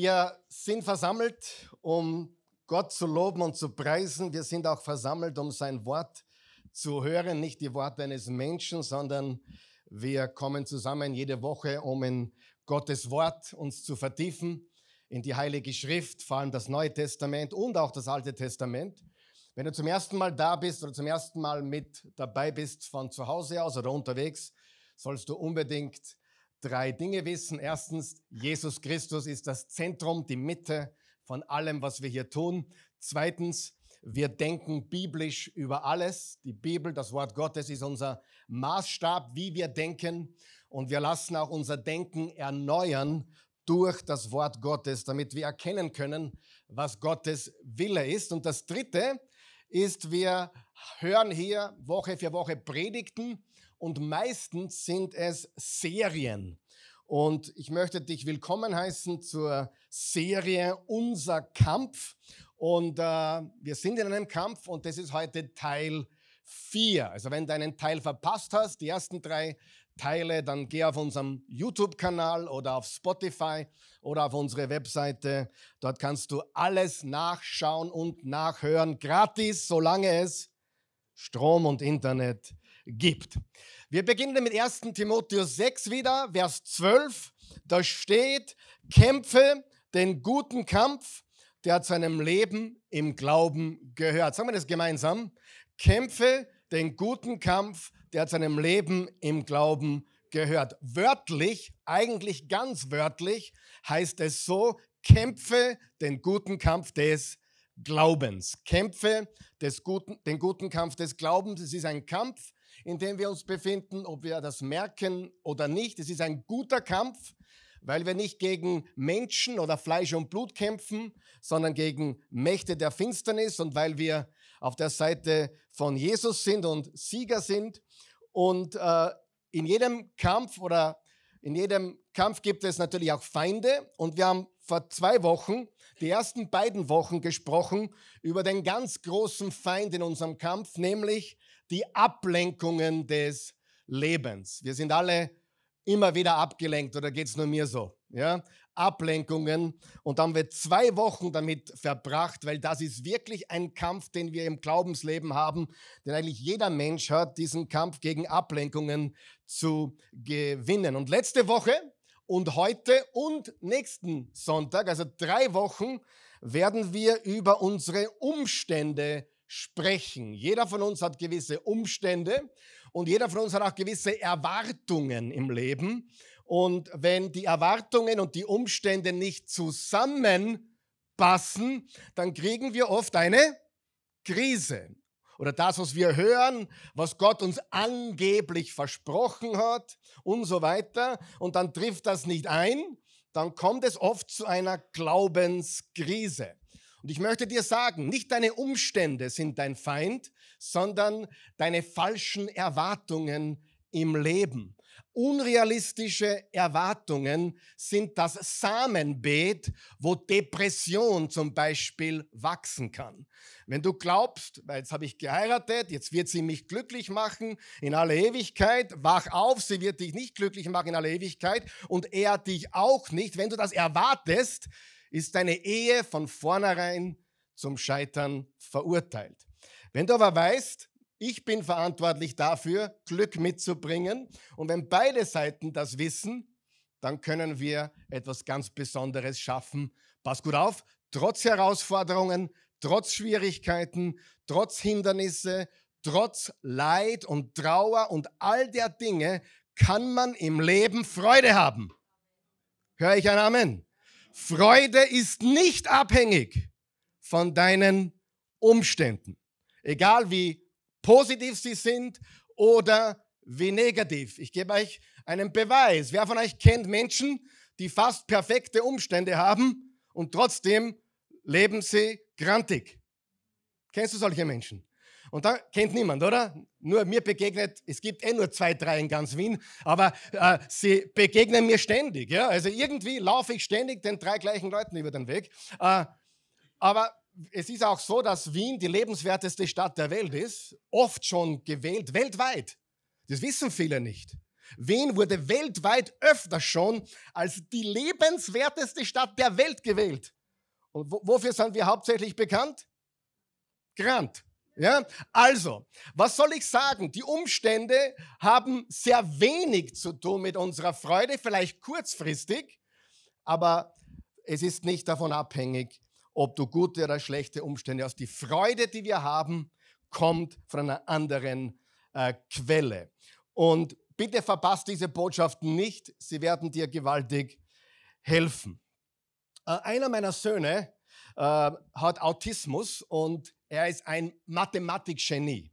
Wir sind versammelt, um Gott zu loben und zu preisen. Wir sind auch versammelt, um sein Wort zu hören. Nicht die Worte eines Menschen, sondern wir kommen zusammen jede Woche, um in Gottes Wort uns zu vertiefen, in die Heilige Schrift, vor allem das Neue Testament und auch das Alte Testament. Wenn du zum ersten Mal da bist oder zum ersten Mal mit dabei bist von zu Hause aus oder unterwegs, sollst du unbedingt drei Dinge wissen. Erstens, Jesus Christus ist das Zentrum, die Mitte von allem, was wir hier tun. Zweitens, wir denken biblisch über alles. Die Bibel, das Wort Gottes ist unser Maßstab, wie wir denken. Und wir lassen auch unser Denken erneuern durch das Wort Gottes, damit wir erkennen können, was Gottes Wille ist. Und das Dritte ist, wir hören hier Woche für Woche Predigten und meistens sind es Serien. Und ich möchte dich willkommen heißen zur Serie Unser Kampf. Und äh, wir sind in einem Kampf und das ist heute Teil 4. Also wenn du einen Teil verpasst hast, die ersten drei Teile, dann geh auf unserem YouTube-Kanal oder auf Spotify oder auf unsere Webseite. Dort kannst du alles nachschauen und nachhören, gratis, solange es Strom und Internet gibt gibt. Wir beginnen mit 1. Timotheus 6 wieder, Vers 12. Da steht, kämpfe den guten Kampf, der zu einem Leben im Glauben gehört. Sagen wir das gemeinsam. Kämpfe den guten Kampf, der zu einem Leben im Glauben gehört. Wörtlich, eigentlich ganz wörtlich, heißt es so, kämpfe den guten Kampf des Glaubens. Kämpfe des guten, den guten Kampf des Glaubens. Es ist ein Kampf, in dem wir uns befinden, ob wir das merken oder nicht. Es ist ein guter Kampf, weil wir nicht gegen Menschen oder Fleisch und Blut kämpfen, sondern gegen Mächte der Finsternis und weil wir auf der Seite von Jesus sind und Sieger sind. Und äh, in jedem Kampf oder in jedem Kampf gibt es natürlich auch Feinde. Und wir haben vor zwei Wochen, die ersten beiden Wochen gesprochen über den ganz großen Feind in unserem Kampf, nämlich die Ablenkungen des Lebens. Wir sind alle immer wieder abgelenkt oder geht es nur mir so? Ja? Ablenkungen und dann wird zwei Wochen damit verbracht, weil das ist wirklich ein Kampf, den wir im Glaubensleben haben, denn eigentlich jeder Mensch hat diesen Kampf gegen Ablenkungen zu gewinnen. Und letzte Woche und heute und nächsten Sonntag, also drei Wochen, werden wir über unsere Umstände sprechen. Jeder von uns hat gewisse Umstände und jeder von uns hat auch gewisse Erwartungen im Leben. Und wenn die Erwartungen und die Umstände nicht zusammenpassen, dann kriegen wir oft eine Krise. Oder das, was wir hören, was Gott uns angeblich versprochen hat und so weiter. Und dann trifft das nicht ein dann kommt es oft zu einer Glaubenskrise. Und ich möchte dir sagen, nicht deine Umstände sind dein Feind, sondern deine falschen Erwartungen im Leben. Unrealistische Erwartungen sind das Samenbeet, wo Depression zum Beispiel wachsen kann. Wenn du glaubst, jetzt habe ich geheiratet, jetzt wird sie mich glücklich machen in alle Ewigkeit, wach auf, sie wird dich nicht glücklich machen in alle Ewigkeit und er dich auch nicht. Wenn du das erwartest, ist deine Ehe von vornherein zum Scheitern verurteilt. Wenn du aber weißt, ich bin verantwortlich dafür, Glück mitzubringen, und wenn beide Seiten das wissen, dann können wir etwas ganz Besonderes schaffen. Pass gut auf, trotz Herausforderungen, trotz Schwierigkeiten, trotz Hindernisse, trotz Leid und Trauer und all der Dinge kann man im Leben Freude haben. Höre ich ein Amen? Freude ist nicht abhängig von deinen Umständen. Egal wie positiv sie sind oder wie negativ. Ich gebe euch einen Beweis. Wer von euch kennt Menschen, die fast perfekte Umstände haben und trotzdem leben sie grantig? Kennst du solche Menschen? Und da kennt niemand, oder? Nur mir begegnet, es gibt eh nur zwei, drei in ganz Wien, aber äh, sie begegnen mir ständig. Ja? Also irgendwie laufe ich ständig den drei gleichen Leuten über den Weg. Äh, aber es ist auch so, dass Wien die lebenswerteste Stadt der Welt ist, oft schon gewählt, weltweit. Das wissen viele nicht. Wien wurde weltweit öfter schon als die lebenswerteste Stadt der Welt gewählt. Und wofür sind wir hauptsächlich bekannt? Grant. Ja? Also, was soll ich sagen? Die Umstände haben sehr wenig zu tun mit unserer Freude, vielleicht kurzfristig, aber es ist nicht davon abhängig, ob du gute oder schlechte Umstände hast. Die Freude, die wir haben, kommt von einer anderen äh, Quelle. Und bitte verpasst diese Botschaften nicht, sie werden dir gewaltig helfen. Äh, einer meiner Söhne äh, hat Autismus und er ist ein Mathematikgenie.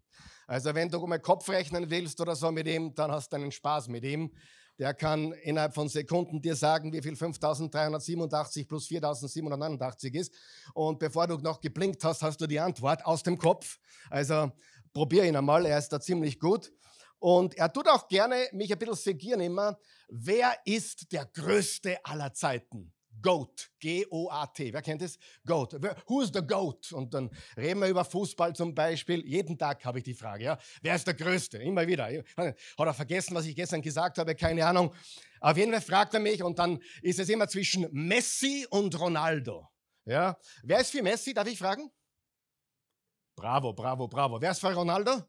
Also wenn du mal Kopf rechnen willst oder so mit ihm, dann hast du einen Spaß mit ihm. Der kann innerhalb von Sekunden dir sagen, wie viel 5387 plus 4789 ist. Und bevor du noch geblinkt hast, hast du die Antwort aus dem Kopf. Also probier ihn einmal, er ist da ziemlich gut. Und er tut auch gerne mich ein bisschen segieren immer. Wer ist der Größte aller Zeiten? GOAT. G-O-A-T. Wer kennt es? GOAT. Who's the GOAT? Und dann reden wir über Fußball zum Beispiel. Jeden Tag habe ich die Frage, ja. Wer ist der Größte? Immer wieder. Hat er vergessen, was ich gestern gesagt habe? Keine Ahnung. Auf jeden Fall fragt er mich und dann ist es immer zwischen Messi und Ronaldo. Ja. Wer ist für Messi? Darf ich fragen? Bravo, bravo, bravo. Wer ist für Ronaldo?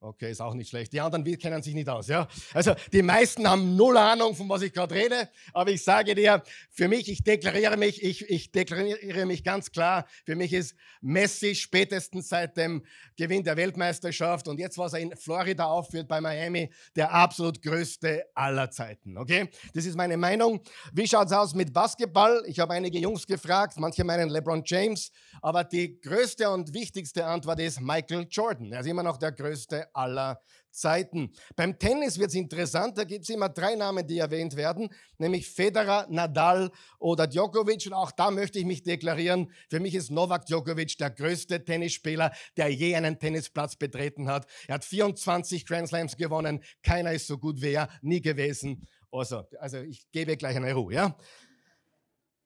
Okay, ist auch nicht schlecht. Die anderen kennen sich nicht aus, ja? Also, die meisten haben null Ahnung, von was ich gerade rede. Aber ich sage dir, für mich, ich deklariere mich, ich, ich deklariere mich ganz klar. Für mich ist Messi spätestens seit dem Gewinn der Weltmeisterschaft und jetzt, was er in Florida aufführt bei Miami, der absolut größte aller Zeiten, okay? Das ist meine Meinung. Wie schaut es aus mit Basketball? Ich habe einige Jungs gefragt, manche meinen LeBron James. Aber die größte und wichtigste Antwort ist Michael Jordan. Er ist immer noch der größte aller Zeiten. Beim Tennis wird es interessant, da gibt es immer drei Namen, die erwähnt werden, nämlich Federer, Nadal oder Djokovic. Und auch da möchte ich mich deklarieren, für mich ist Novak Djokovic der größte Tennisspieler, der je einen Tennisplatz betreten hat. Er hat 24 Grand Slams gewonnen, keiner ist so gut wie er, nie gewesen. Also, also ich gebe gleich eine Ruhe, ja?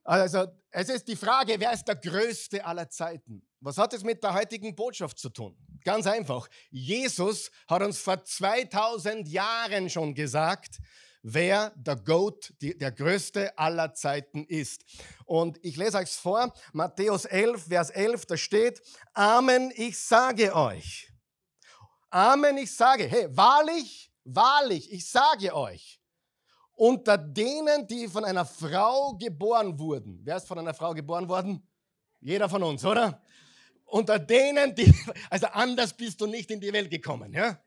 Also, es ist die Frage, wer ist der Größte aller Zeiten? Was hat es mit der heutigen Botschaft zu tun? Ganz einfach. Jesus hat uns vor 2000 Jahren schon gesagt, wer der Goat, der Größte aller Zeiten ist. Und ich lese euch vor, Matthäus 11, Vers 11, da steht, Amen, ich sage euch. Amen, ich sage, hey, wahrlich, wahrlich, ich sage euch, unter denen, die von einer Frau geboren wurden. Wer ist von einer Frau geboren worden? Jeder von uns, oder? unter denen, die, also anders bist du nicht in die Welt gekommen, ja?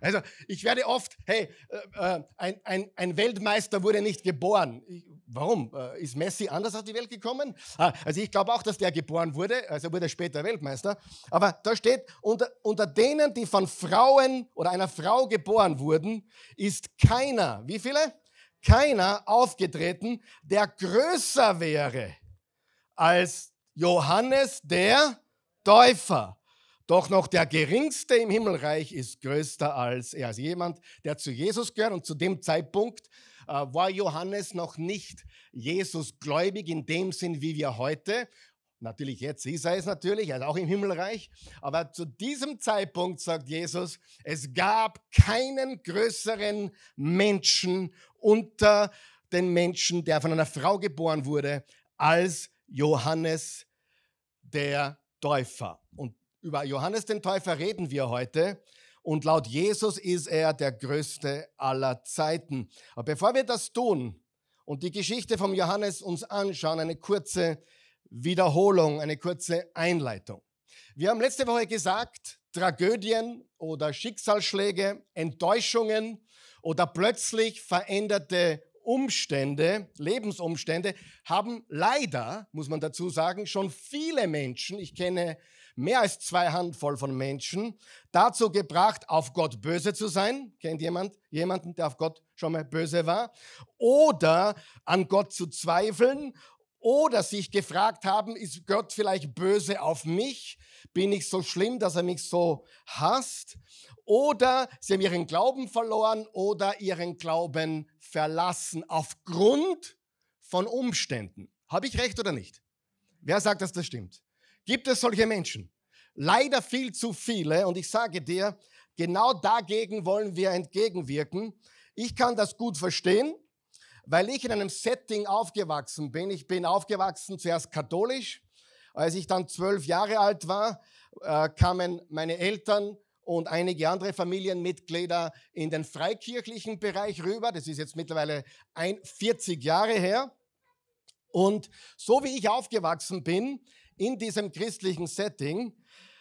Also ich werde oft, hey, äh, äh ein, ein, ein, Weltmeister wurde nicht geboren. Ich, warum? Äh, ist Messi anders auf die Welt gekommen? Ah, also ich glaube auch, dass der geboren wurde, also wurde später Weltmeister. Aber da steht, unter, unter denen, die von Frauen oder einer Frau geboren wurden, ist keiner, wie viele? Keiner aufgetreten, der größer wäre als Johannes der Täufer. Doch noch der Geringste im Himmelreich ist größter als er. Also jemand, der zu Jesus gehört. Und zu dem Zeitpunkt äh, war Johannes noch nicht Jesus gläubig in dem Sinn, wie wir heute. Natürlich jetzt ist er es natürlich, also auch im Himmelreich. Aber zu diesem Zeitpunkt sagt Jesus, es gab keinen größeren Menschen unter den Menschen, der von einer Frau geboren wurde, als Johannes der Täufer. Und über Johannes den Täufer reden wir heute. Und laut Jesus ist er der größte aller Zeiten. Aber bevor wir das tun und die Geschichte vom Johannes uns anschauen, eine kurze Wiederholung, eine kurze Einleitung. Wir haben letzte Woche gesagt, Tragödien oder Schicksalsschläge, Enttäuschungen oder plötzlich veränderte Umstände, Lebensumstände haben leider, muss man dazu sagen, schon viele Menschen, ich kenne mehr als zwei Handvoll von Menschen, dazu gebracht, auf Gott böse zu sein. Kennt jemand jemanden, der auf Gott schon mal böse war? Oder an Gott zu zweifeln oder sich gefragt haben, ist Gott vielleicht böse auf mich? Bin ich so schlimm, dass er mich so hasst? Oder sie haben ihren Glauben verloren oder ihren Glauben verlassen aufgrund von Umständen. Habe ich recht oder nicht? Wer sagt, dass das stimmt? Gibt es solche Menschen? Leider viel zu viele. Und ich sage dir, genau dagegen wollen wir entgegenwirken. Ich kann das gut verstehen, weil ich in einem Setting aufgewachsen bin. Ich bin aufgewachsen zuerst katholisch, als ich dann zwölf Jahre alt war, äh, kamen meine Eltern und einige andere Familienmitglieder in den freikirchlichen Bereich rüber. Das ist jetzt mittlerweile 40 Jahre her. Und so wie ich aufgewachsen bin in diesem christlichen Setting,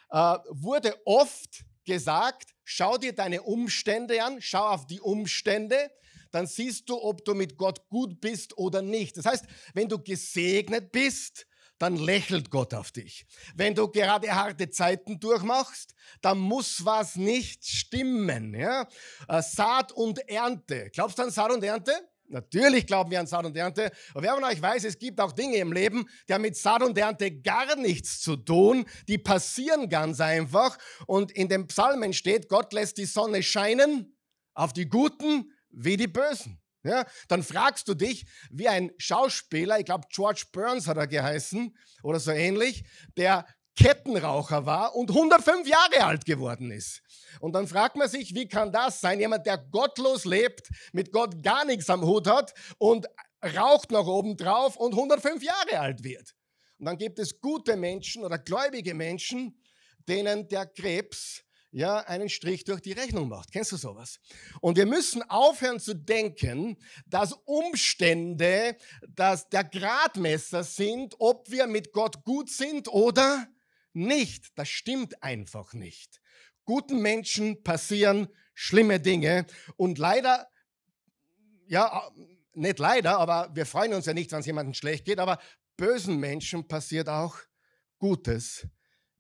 äh, wurde oft gesagt, schau dir deine Umstände an, schau auf die Umstände, dann siehst du, ob du mit Gott gut bist oder nicht. Das heißt, wenn du gesegnet bist, dann lächelt Gott auf dich. Wenn du gerade harte Zeiten durchmachst, dann muss was nicht stimmen. Ja? Äh, Saat und Ernte. Glaubst du an Saat und Ernte? Natürlich glauben wir an Saat und Ernte. Aber wer von euch weiß, es gibt auch Dinge im Leben, die haben mit Saat und Ernte gar nichts zu tun. Die passieren ganz einfach. Und in den Psalmen steht, Gott lässt die Sonne scheinen auf die Guten wie die Bösen. Ja, dann fragst du dich, wie ein Schauspieler, ich glaube George Burns hat er geheißen oder so ähnlich, der Kettenraucher war und 105 Jahre alt geworden ist. Und dann fragt man sich, wie kann das sein? Jemand, der gottlos lebt, mit Gott gar nichts am Hut hat und raucht noch drauf und 105 Jahre alt wird. Und dann gibt es gute Menschen oder gläubige Menschen, denen der Krebs ja, einen Strich durch die Rechnung macht. Kennst du sowas? Und wir müssen aufhören zu denken, dass Umstände dass der Gradmesser sind, ob wir mit Gott gut sind oder nicht. Das stimmt einfach nicht. Guten Menschen passieren schlimme Dinge und leider, ja, nicht leider, aber wir freuen uns ja nicht, wenn es jemandem schlecht geht, aber bösen Menschen passiert auch Gutes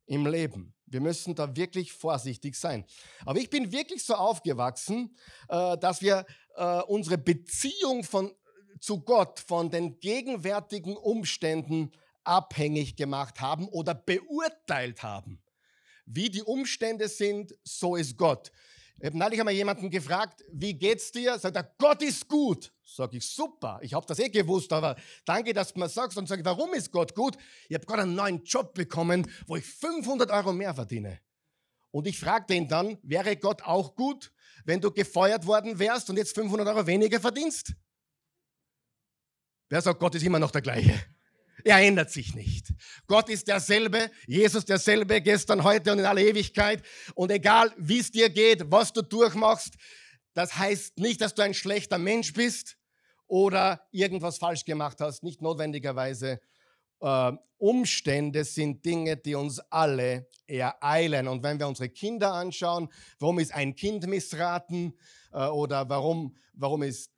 im Leben. Wir müssen da wirklich vorsichtig sein. Aber ich bin wirklich so aufgewachsen, äh, dass wir äh, unsere Beziehung von, zu Gott von den gegenwärtigen Umständen abhängig gemacht haben oder beurteilt haben. Wie die Umstände sind, so ist Gott. Ich habe neulich einmal jemanden gefragt, wie geht's dir? Sagt er, Gott ist gut. Sag ich, super. Ich habe das eh gewusst, aber danke, dass du mir sagst. Und sage, warum ist Gott gut? Ich habe gerade einen neuen Job bekommen, wo ich 500 Euro mehr verdiene. Und ich fragte ihn dann, wäre Gott auch gut, wenn du gefeuert worden wärst und jetzt 500 Euro weniger verdienst? Wer sagt, Gott ist immer noch der gleiche? Er ändert sich nicht. Gott ist derselbe, Jesus derselbe, gestern, heute und in aller Ewigkeit. Und egal, wie es dir geht, was du durchmachst, das heißt nicht, dass du ein schlechter Mensch bist oder irgendwas falsch gemacht hast. Nicht notwendigerweise. Äh, Umstände sind Dinge, die uns alle ereilen. Und wenn wir unsere Kinder anschauen, warum ist ein Kind missraten äh, oder warum, warum ist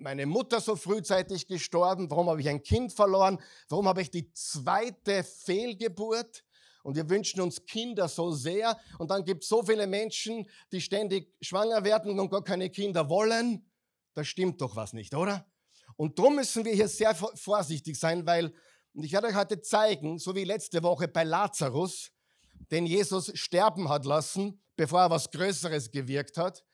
meine Mutter so frühzeitig gestorben? Warum habe ich ein Kind verloren? Warum habe ich die zweite Fehlgeburt? Und wir wünschen uns Kinder so sehr. Und dann gibt es so viele Menschen, die ständig schwanger werden und gar keine Kinder wollen. Da stimmt doch was nicht, oder? Und darum müssen wir hier sehr vorsichtig sein, weil, und ich werde euch heute zeigen, so wie letzte Woche bei Lazarus, den Jesus sterben hat lassen, bevor er was Größeres gewirkt hat,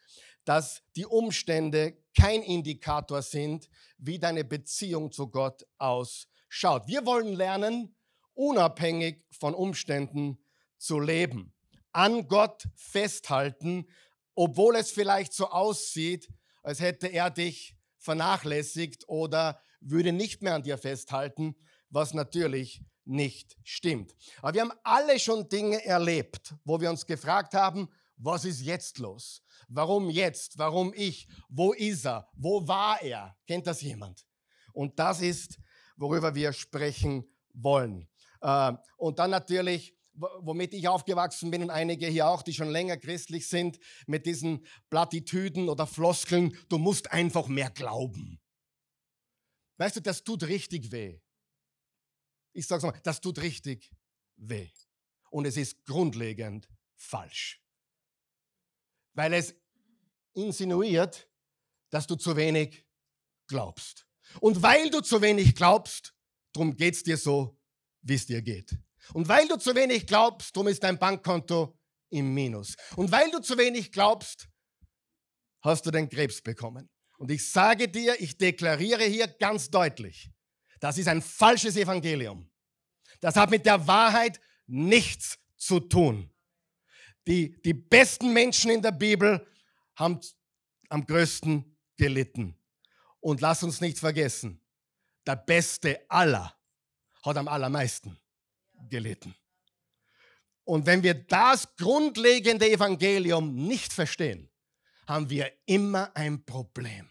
dass die Umstände kein Indikator sind, wie deine Beziehung zu Gott ausschaut. Wir wollen lernen, unabhängig von Umständen zu leben, an Gott festhalten, obwohl es vielleicht so aussieht, als hätte er dich vernachlässigt oder würde nicht mehr an dir festhalten, was natürlich nicht stimmt. Aber wir haben alle schon Dinge erlebt, wo wir uns gefragt haben, was ist jetzt los? Warum jetzt? Warum ich? Wo ist er? Wo war er? Kennt das jemand? Und das ist, worüber wir sprechen wollen. Ähm, und dann natürlich womit ich aufgewachsen bin und einige hier auch, die schon länger christlich sind, mit diesen Plattitüden oder Floskeln, du musst einfach mehr glauben. Weißt du, das tut richtig weh. Ich sage es mal, das tut richtig weh. Und es ist grundlegend falsch weil es insinuiert, dass du zu wenig glaubst. Und weil du zu wenig glaubst, darum geht es dir so, wie es dir geht. Und weil du zu wenig glaubst, darum ist dein Bankkonto im Minus. Und weil du zu wenig glaubst, hast du den Krebs bekommen. Und ich sage dir, ich deklariere hier ganz deutlich, das ist ein falsches Evangelium. Das hat mit der Wahrheit nichts zu tun die, die besten Menschen in der Bibel haben am größten gelitten. Und lass uns nicht vergessen, der Beste aller hat am allermeisten gelitten. Und wenn wir das grundlegende Evangelium nicht verstehen, haben wir immer ein Problem.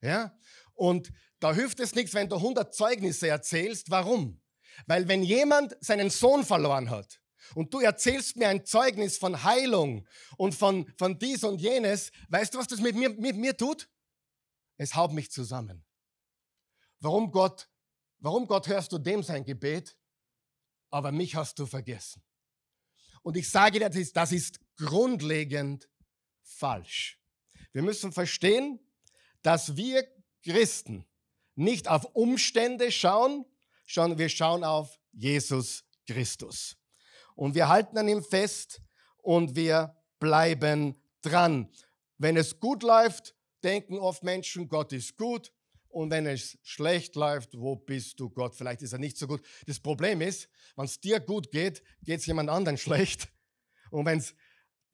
Ja? Und da hilft es nichts, wenn du 100 Zeugnisse erzählst. Warum? Weil wenn jemand seinen Sohn verloren hat, und du erzählst mir ein Zeugnis von Heilung und von, von dies und jenes, weißt du, was das mit mir, mit mir tut? Es haut mich zusammen. Warum Gott, warum Gott hörst du dem sein Gebet, aber mich hast du vergessen? Und ich sage dir, das ist, das ist grundlegend falsch. Wir müssen verstehen, dass wir Christen nicht auf Umstände schauen, sondern wir schauen auf Jesus Christus. Und wir halten an ihm fest und wir bleiben dran. Wenn es gut läuft, denken oft Menschen, Gott ist gut. Und wenn es schlecht läuft, wo bist du Gott? Vielleicht ist er nicht so gut. Das Problem ist, wenn es dir gut geht, geht es jemand anderen schlecht. Und wenn es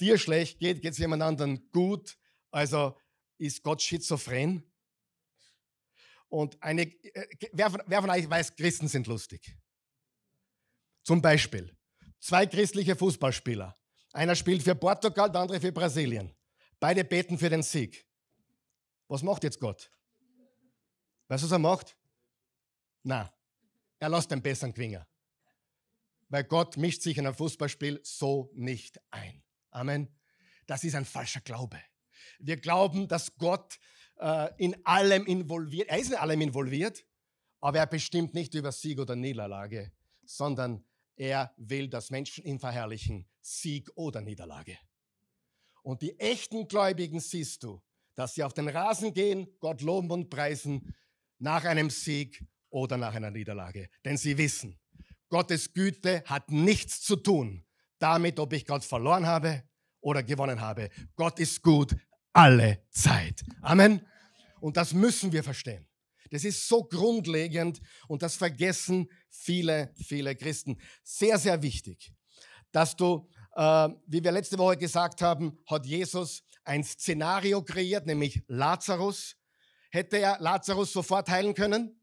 dir schlecht geht, geht es jemand anderen gut. Also ist Gott schizophren? Und eine, äh, wer, von, wer von euch weiß, Christen sind lustig? Zum Beispiel. Zwei christliche Fußballspieler. Einer spielt für Portugal, der andere für Brasilien. Beide beten für den Sieg. Was macht jetzt Gott? Weißt du, was er macht? Na, er lässt den besseren Quinger. Weil Gott mischt sich in ein Fußballspiel so nicht ein. Amen. Das ist ein falscher Glaube. Wir glauben, dass Gott äh, in allem involviert, er ist in allem involviert, aber er bestimmt nicht über Sieg oder Niederlage, sondern er will, dass Menschen ihn verherrlichen, Sieg oder Niederlage. Und die echten Gläubigen siehst du, dass sie auf den Rasen gehen, Gott loben und preisen, nach einem Sieg oder nach einer Niederlage. Denn sie wissen, Gottes Güte hat nichts zu tun damit, ob ich Gott verloren habe oder gewonnen habe. Gott ist gut alle Zeit. Amen. Und das müssen wir verstehen. Das ist so grundlegend und das vergessen viele, viele Christen. Sehr, sehr wichtig, dass du, äh, wie wir letzte Woche gesagt haben, hat Jesus ein Szenario kreiert, nämlich Lazarus. Hätte er Lazarus sofort heilen können?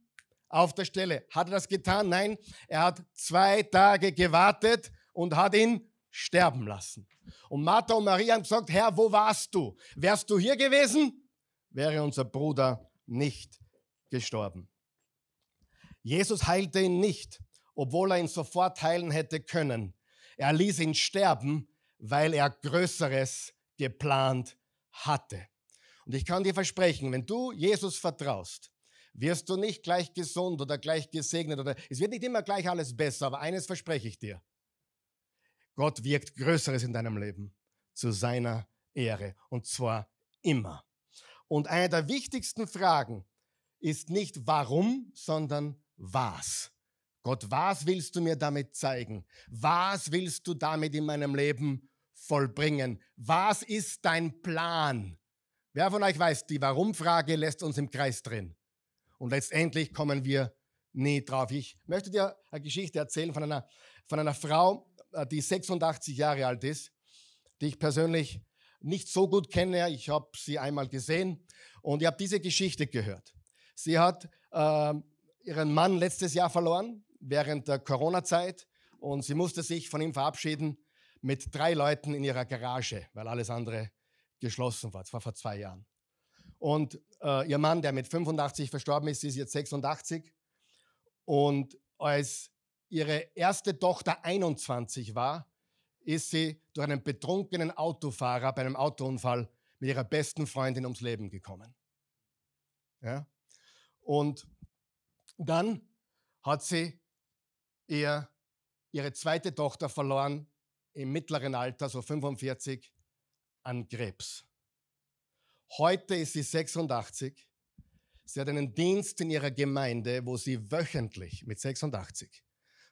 Auf der Stelle. Hat er das getan? Nein, er hat zwei Tage gewartet und hat ihn sterben lassen. Und Martha und Maria haben gesagt, Herr, wo warst du? Wärst du hier gewesen, wäre unser Bruder nicht gestorben. Jesus heilte ihn nicht, obwohl er ihn sofort heilen hätte können. Er ließ ihn sterben, weil er Größeres geplant hatte. Und ich kann dir versprechen, wenn du Jesus vertraust, wirst du nicht gleich gesund oder gleich gesegnet oder es wird nicht immer gleich alles besser, aber eines verspreche ich dir. Gott wirkt Größeres in deinem Leben zu seiner Ehre und zwar immer. Und eine der wichtigsten Fragen ist nicht warum, sondern was? Gott, was willst du mir damit zeigen? Was willst du damit in meinem Leben vollbringen? Was ist dein Plan? Wer von euch weiß, die Warum-Frage lässt uns im Kreis drin. Und letztendlich kommen wir nie drauf. Ich möchte dir eine Geschichte erzählen von einer, von einer Frau, äh, die 86 Jahre alt ist, die ich persönlich nicht so gut kenne. Ich habe sie einmal gesehen und ich habe diese Geschichte gehört. Sie hat äh, ihren Mann letztes Jahr verloren während der Corona-Zeit und sie musste sich von ihm verabschieden mit drei Leuten in ihrer Garage, weil alles andere geschlossen war. Das war vor zwei Jahren. Und äh, ihr Mann, der mit 85 verstorben ist, ist jetzt 86. Und als ihre erste Tochter 21 war, ist sie durch einen betrunkenen Autofahrer bei einem Autounfall mit ihrer besten Freundin ums Leben gekommen. Ja? Und dann hat sie ihr, ihre zweite Tochter verloren im mittleren Alter, so 45, an Krebs. Heute ist sie 86. Sie hat einen Dienst in ihrer Gemeinde, wo sie wöchentlich mit 86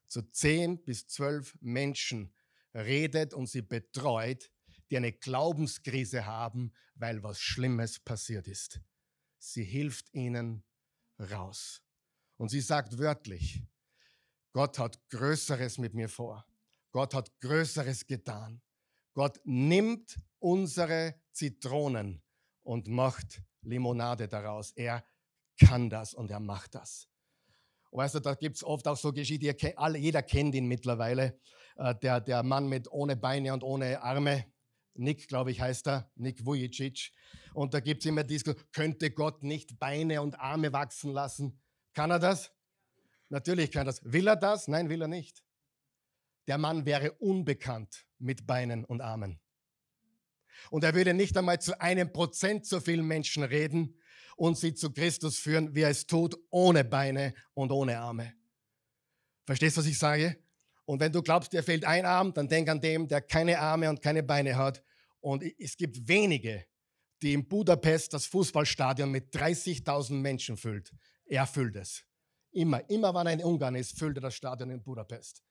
zu 10 bis 12 Menschen redet und sie betreut, die eine Glaubenskrise haben, weil was Schlimmes passiert ist. Sie hilft ihnen raus. Und sie sagt wörtlich, Gott hat Größeres mit mir vor. Gott hat Größeres getan. Gott nimmt unsere Zitronen und macht Limonade daraus. Er kann das und er macht das. weißt du, da gibt es oft auch so Geschichten, jeder kennt ihn mittlerweile, äh, der, der Mann mit ohne Beine und ohne Arme, Nick, glaube ich, heißt er, Nick Vujicic. Und da gibt es immer Diskussion, könnte Gott nicht Beine und Arme wachsen lassen? Kann er das? Natürlich kann er das. Will er das? Nein, will er nicht. Der Mann wäre unbekannt mit Beinen und Armen. Und er würde nicht einmal zu einem Prozent so vielen Menschen reden und sie zu Christus führen, wie er es tut, ohne Beine und ohne Arme. Verstehst du, was ich sage? Und wenn du glaubst, dir fehlt ein Arm, dann denk an dem, der keine Arme und keine Beine hat. Und es gibt wenige, die in Budapest das Fußballstadion mit 30.000 Menschen füllt. Er füllt es. Immer, immer wenn er in Ungarn ist, füllt er das Stadion in Budapest.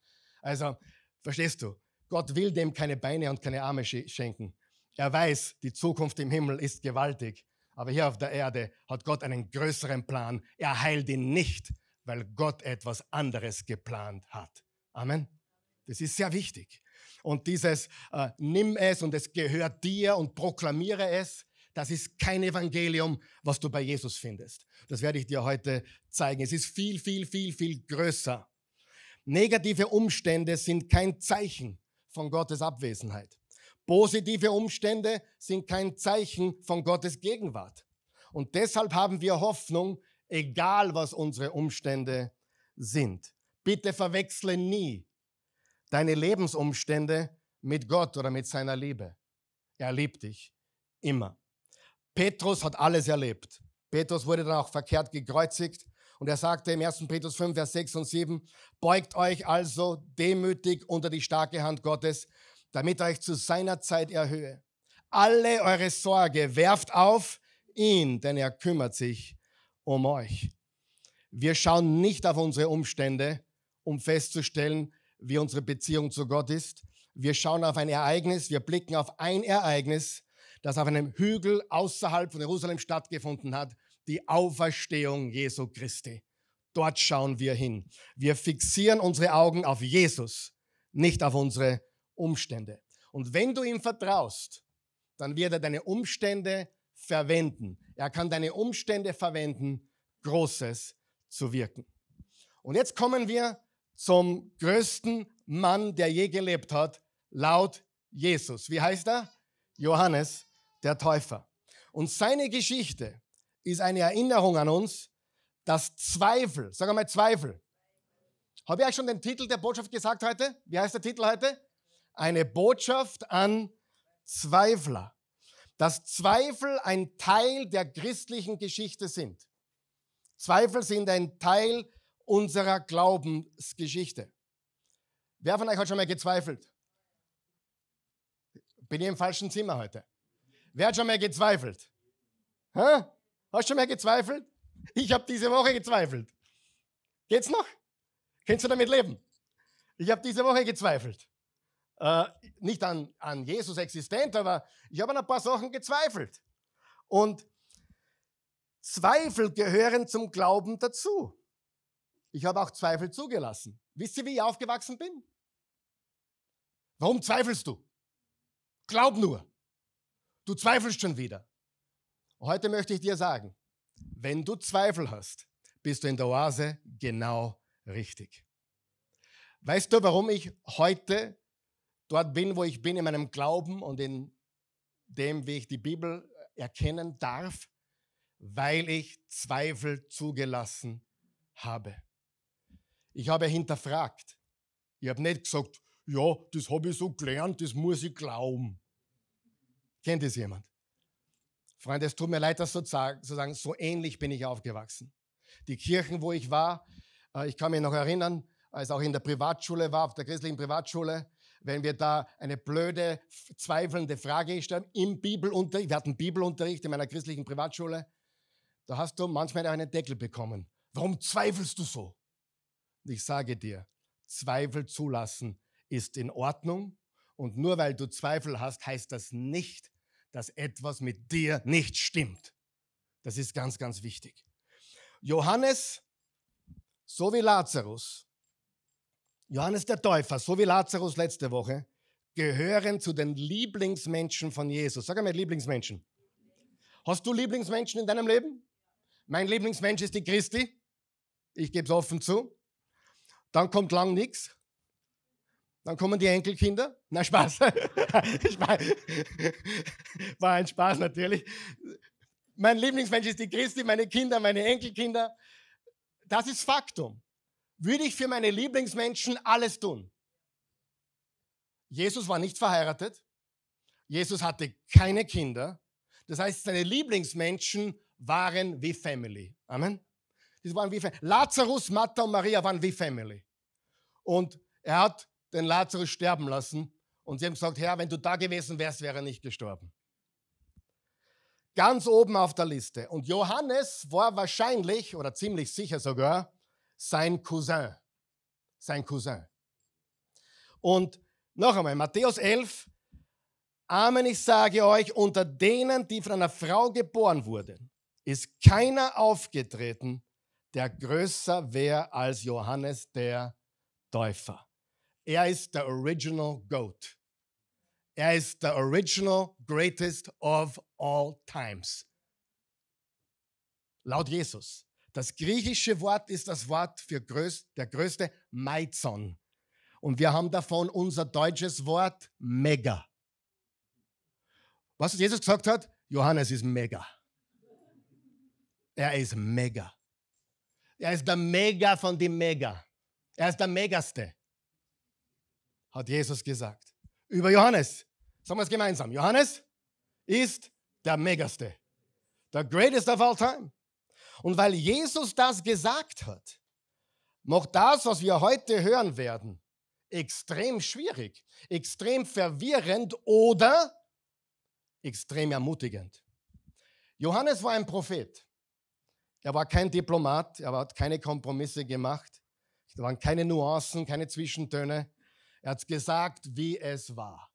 Also, verstehst du? Gott will dem keine Beine und keine Arme schenken. Er weiß, die Zukunft im Himmel ist gewaltig. Aber hier auf der Erde hat Gott einen größeren Plan. Er heilt ihn nicht, weil Gott etwas anderes geplant hat. Amen. Das ist sehr wichtig. Und dieses äh, Nimm es und es gehört dir und proklamiere es, das ist kein Evangelium, was du bei Jesus findest. Das werde ich dir heute zeigen. Es ist viel, viel, viel, viel größer. Negative Umstände sind kein Zeichen von Gottes Abwesenheit. Positive Umstände sind kein Zeichen von Gottes Gegenwart. Und deshalb haben wir Hoffnung, egal was unsere Umstände sind. Bitte verwechsle nie deine Lebensumstände mit Gott oder mit seiner Liebe. Er liebt dich immer. Petrus hat alles erlebt. Petrus wurde dann auch verkehrt gekreuzigt. Und er sagte im 1. Petrus 5, Vers 6 und 7, beugt euch also demütig unter die starke Hand Gottes, damit er euch zu seiner Zeit erhöhe. Alle eure Sorge werft auf ihn, denn er kümmert sich um euch. Wir schauen nicht auf unsere Umstände, um festzustellen, wie unsere Beziehung zu Gott ist. Wir schauen auf ein Ereignis, wir blicken auf ein Ereignis das auf einem Hügel außerhalb von Jerusalem stattgefunden hat, die Auferstehung Jesu Christi. Dort schauen wir hin. Wir fixieren unsere Augen auf Jesus, nicht auf unsere Umstände. Und wenn du ihm vertraust, dann wird er deine Umstände verwenden. Er kann deine Umstände verwenden, Großes zu wirken. Und jetzt kommen wir zum größten Mann, der je gelebt hat, laut Jesus. Wie heißt er? Johannes der Täufer. Und seine Geschichte ist eine Erinnerung an uns, dass Zweifel, sag einmal Zweifel. Habe ich euch schon den Titel der Botschaft gesagt heute? Wie heißt der Titel heute? Eine Botschaft an Zweifler. Dass Zweifel ein Teil der christlichen Geschichte sind. Zweifel sind ein Teil unserer Glaubensgeschichte. Wer von euch hat schon mal gezweifelt? Bin ich im falschen Zimmer heute? Wer hat schon mal gezweifelt? Hä? Hast du schon mal gezweifelt? Ich habe diese Woche gezweifelt. Geht's noch? Kannst du damit leben? Ich habe diese Woche gezweifelt. Äh, nicht an, an Jesus existent, aber ich habe an ein paar Sachen gezweifelt. Und Zweifel gehören zum Glauben dazu. Ich habe auch Zweifel zugelassen. Wisst ihr, wie ich aufgewachsen bin? Warum zweifelst du? Glaub nur. Du zweifelst schon wieder. Heute möchte ich dir sagen, wenn du Zweifel hast, bist du in der Oase genau richtig. Weißt du, warum ich heute dort bin, wo ich bin, in meinem Glauben und in dem, wie ich die Bibel erkennen darf? Weil ich Zweifel zugelassen habe. Ich habe hinterfragt. Ich habe nicht gesagt, ja, das habe ich so gelernt, das muss ich glauben. Kennt es jemand? Freunde, es tut mir leid, das zu sagen. So ähnlich bin ich aufgewachsen. Die Kirchen, wo ich war, äh, ich kann mich noch erinnern, als auch in der Privatschule war, auf der christlichen Privatschule, wenn wir da eine blöde, zweifelnde Frage gestellt haben, im Bibelunterricht, wir hatten Bibelunterricht in meiner christlichen Privatschule, da hast du manchmal auch einen Deckel bekommen. Warum zweifelst du so? ich sage dir, Zweifel zulassen ist in Ordnung, und nur weil du Zweifel hast, heißt das nicht, dass etwas mit dir nicht stimmt. Das ist ganz, ganz wichtig. Johannes, so wie Lazarus, Johannes der Täufer, so wie Lazarus letzte Woche, gehören zu den Lieblingsmenschen von Jesus. Sag einmal Lieblingsmenschen. Hast du Lieblingsmenschen in deinem Leben? Mein Lieblingsmensch ist die Christi. Ich gebe es offen zu. Dann kommt lang nichts. Dann kommen die Enkelkinder. Na, Spaß. War ein Spaß natürlich. Mein Lieblingsmensch ist die Christi, meine Kinder, meine Enkelkinder. Das ist Faktum. Würde ich für meine Lieblingsmenschen alles tun? Jesus war nicht verheiratet. Jesus hatte keine Kinder. Das heißt, seine Lieblingsmenschen waren wie Family. Amen. Das waren wie Family. Lazarus, Martha und Maria waren wie Family. Und er hat den Lazarus sterben lassen. Und sie haben gesagt, Herr, wenn du da gewesen wärst, wäre er nicht gestorben. Ganz oben auf der Liste. Und Johannes war wahrscheinlich oder ziemlich sicher sogar sein Cousin. Sein Cousin. Und noch einmal, Matthäus 11, Amen, ich sage euch, unter denen, die von einer Frau geboren wurden, ist keiner aufgetreten, der größer wäre als Johannes der Täufer. Er ist der Original Goat. Er ist der Original Greatest of All Times. Laut Jesus. Das griechische Wort ist das Wort für größ der größte Maizon. Und wir haben davon unser deutsches Wort mega. Was Jesus gesagt hat, Johannes ist mega. Er ist mega. Er ist der Mega von dem Mega. Er ist der Megaste hat Jesus gesagt. Über Johannes. Sagen wir es gemeinsam. Johannes ist der Megaste. The greatest of all time. Und weil Jesus das gesagt hat, macht das, was wir heute hören werden, extrem schwierig, extrem verwirrend oder extrem ermutigend. Johannes war ein Prophet. Er war kein Diplomat, er hat keine Kompromisse gemacht. Da waren keine Nuancen, keine Zwischentöne. Er hat gesagt, wie es war.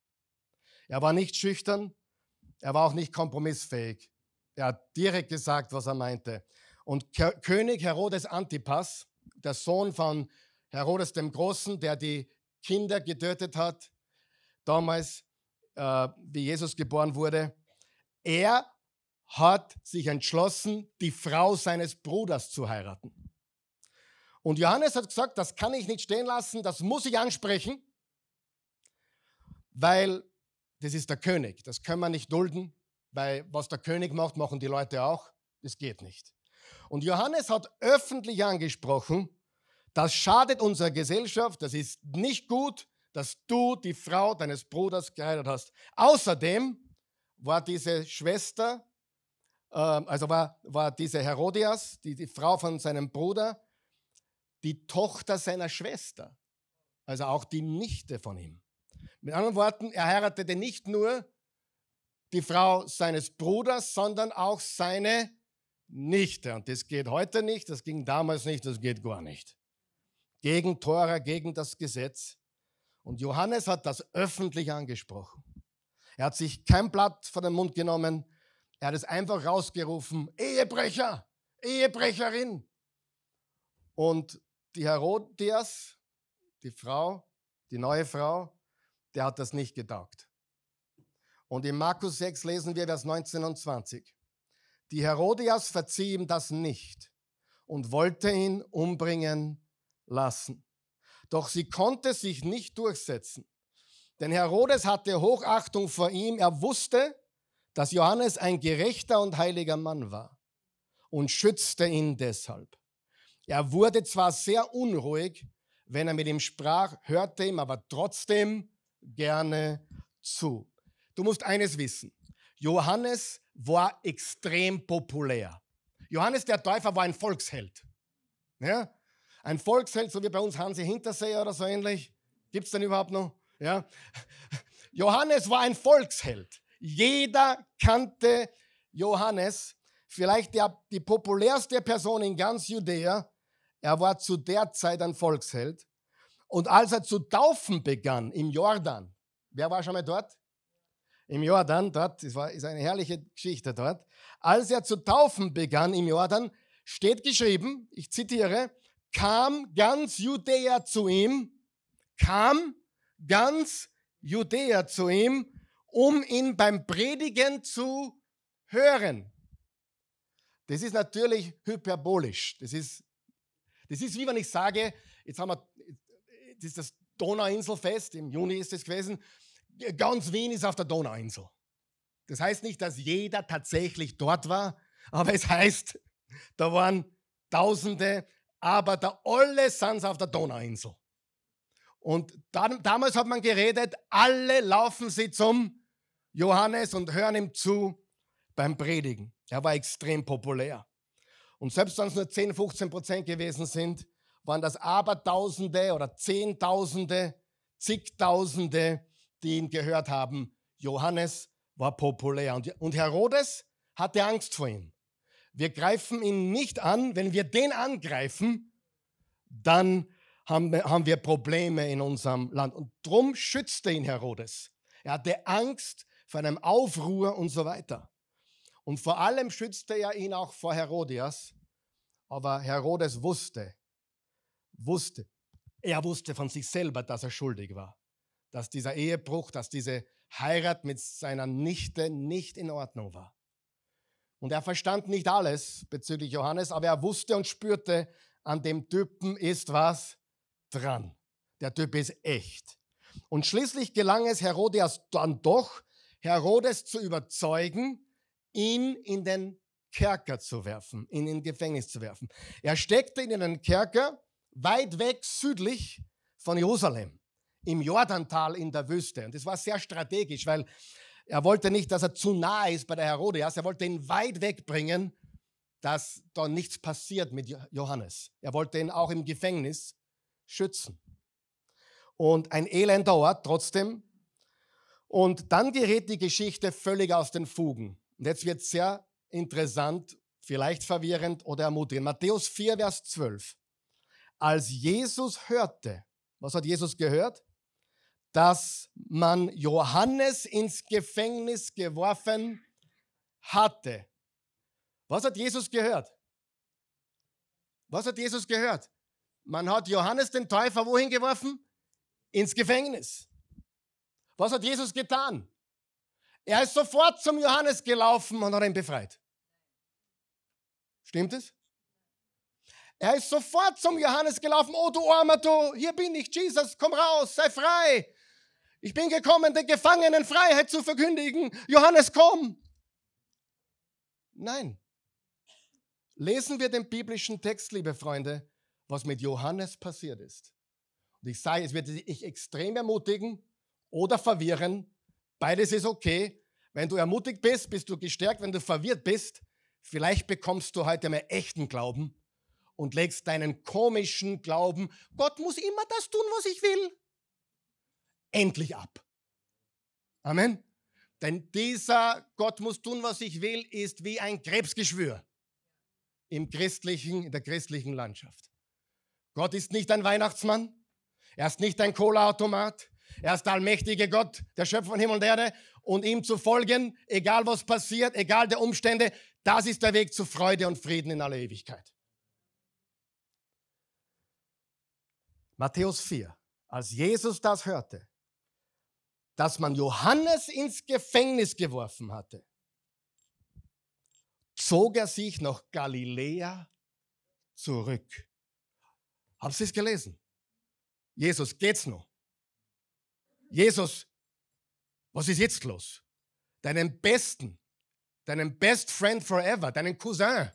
Er war nicht schüchtern, er war auch nicht kompromissfähig. Er hat direkt gesagt, was er meinte. Und König Herodes Antipas, der Sohn von Herodes dem Großen, der die Kinder getötet hat, damals, äh, wie Jesus geboren wurde, er hat sich entschlossen, die Frau seines Bruders zu heiraten. Und Johannes hat gesagt, das kann ich nicht stehen lassen, das muss ich ansprechen weil das ist der König. Das können wir nicht dulden, weil was der König macht, machen die Leute auch. Das geht nicht. Und Johannes hat öffentlich angesprochen, das schadet unserer Gesellschaft, das ist nicht gut, dass du die Frau deines Bruders geheiratet hast. Außerdem war diese Schwester, äh, also war, war diese Herodias, die, die Frau von seinem Bruder, die Tochter seiner Schwester, also auch die Nichte von ihm. Mit anderen Worten, er heiratete nicht nur die Frau seines Bruders, sondern auch seine Nichte. Und das geht heute nicht, das ging damals nicht, das geht gar nicht. Gegen Tora, gegen das Gesetz. Und Johannes hat das öffentlich angesprochen. Er hat sich kein Blatt von den Mund genommen. Er hat es einfach rausgerufen: Ehebrecher, Ehebrecherin. Und die Herodias, die Frau, die neue Frau, der hat das nicht getaugt. Und in Markus 6 lesen wir Vers 19 und 20. Die Herodias verzieh ihm das nicht und wollte ihn umbringen lassen. Doch sie konnte sich nicht durchsetzen. Denn Herodes hatte Hochachtung vor ihm. Er wusste, dass Johannes ein gerechter und heiliger Mann war und schützte ihn deshalb. Er wurde zwar sehr unruhig, wenn er mit ihm sprach, hörte ihm aber trotzdem gerne zu. Du musst eines wissen. Johannes war extrem populär. Johannes der Täufer war ein Volksheld. Ja? Ein Volksheld, so wie bei uns Hansi Hinterseher oder so ähnlich. Gibt es denn überhaupt noch? Ja? Johannes war ein Volksheld. Jeder kannte Johannes, vielleicht der, die populärste Person in ganz Judäa. Er war zu der Zeit ein Volksheld. Und als er zu taufen begann im Jordan, wer war schon mal dort? Im Jordan, dort, das war, ist eine herrliche Geschichte dort. Als er zu taufen begann im Jordan, steht geschrieben, ich zitiere, kam ganz Judäa zu ihm, kam ganz Judäa zu ihm, um ihn beim Predigen zu hören. Das ist natürlich hyperbolisch. Das ist, das ist wie wenn ich sage, jetzt haben wir das ist das Donauinselfest, im Juni ist es gewesen, ganz Wien ist auf der Donauinsel. Das heißt nicht, dass jeder tatsächlich dort war, aber es heißt, da waren Tausende, aber da alle sind auf der Donauinsel. Und dann, damals hat man geredet, alle laufen sie zum Johannes und hören ihm zu beim Predigen. Er war extrem populär. Und selbst wenn es nur 10, 15 Prozent gewesen sind, waren das Abertausende oder Zehntausende, zigtausende, die ihn gehört haben. Johannes war populär und, Herodes hatte Angst vor ihm. Wir greifen ihn nicht an. Wenn wir den angreifen, dann haben, haben wir Probleme in unserem Land. Und drum schützte ihn Herodes. Er hatte Angst vor einem Aufruhr und so weiter. Und vor allem schützte er ihn auch vor Herodias. Aber Herodes wusste, wusste, er wusste von sich selber, dass er schuldig war, dass dieser Ehebruch, dass diese Heirat mit seiner Nichte nicht in Ordnung war. Und er verstand nicht alles bezüglich Johannes, aber er wusste und spürte, an dem Typen ist was dran. Der Typ ist echt. Und schließlich gelang es Herodias dann doch, Herodes zu überzeugen, ihn in den Kerker zu werfen, ihn in Gefängnis zu werfen. Er steckte ihn in den Kerker weit weg südlich von Jerusalem, im Jordantal in der Wüste. Und das war sehr strategisch, weil er wollte nicht, dass er zu nah ist bei der Herodias, er wollte ihn weit wegbringen, dass da nichts passiert mit Johannes. Er wollte ihn auch im Gefängnis schützen. Und ein elender Ort trotzdem. Und dann gerät die Geschichte völlig aus den Fugen. Und jetzt wird es sehr interessant, vielleicht verwirrend oder ermutigend. Matthäus 4, Vers 12. Als Jesus hörte, was hat Jesus gehört? Dass man Johannes ins Gefängnis geworfen hatte. Was hat Jesus gehört? Was hat Jesus gehört? Man hat Johannes den Täufer wohin geworfen? Ins Gefängnis. Was hat Jesus getan? Er ist sofort zum Johannes gelaufen und hat ihn befreit. Stimmt es? Er ist sofort zum Johannes gelaufen. Oh, du armer Du, hier bin ich, Jesus, komm raus, sei frei. Ich bin gekommen, den Gefangenen Freiheit zu verkündigen. Johannes, komm. Nein. Lesen wir den biblischen Text, liebe Freunde, was mit Johannes passiert ist. Und ich sage, es wird dich extrem ermutigen oder verwirren. Beides ist okay. Wenn du ermutigt bist, bist du gestärkt. Wenn du verwirrt bist, vielleicht bekommst du heute mehr echten Glauben und legst deinen komischen Glauben, Gott muss immer das tun, was ich will, endlich ab. Amen. Denn dieser Gott muss tun, was ich will, ist wie ein Krebsgeschwür im christlichen, in der christlichen Landschaft. Gott ist nicht ein Weihnachtsmann, er ist nicht ein Cola-Automat, er ist der allmächtige Gott, der Schöpfer von Himmel und Erde. Und ihm zu folgen, egal was passiert, egal der Umstände, das ist der Weg zu Freude und Frieden in aller Ewigkeit. Matthäus 4, als Jesus das hörte, dass man Johannes ins Gefängnis geworfen hatte, zog er sich nach Galiläa zurück. Haben Sie es gelesen? Jesus, geht's noch? Jesus, was ist jetzt los? Deinen besten, deinen best friend forever, deinen Cousin,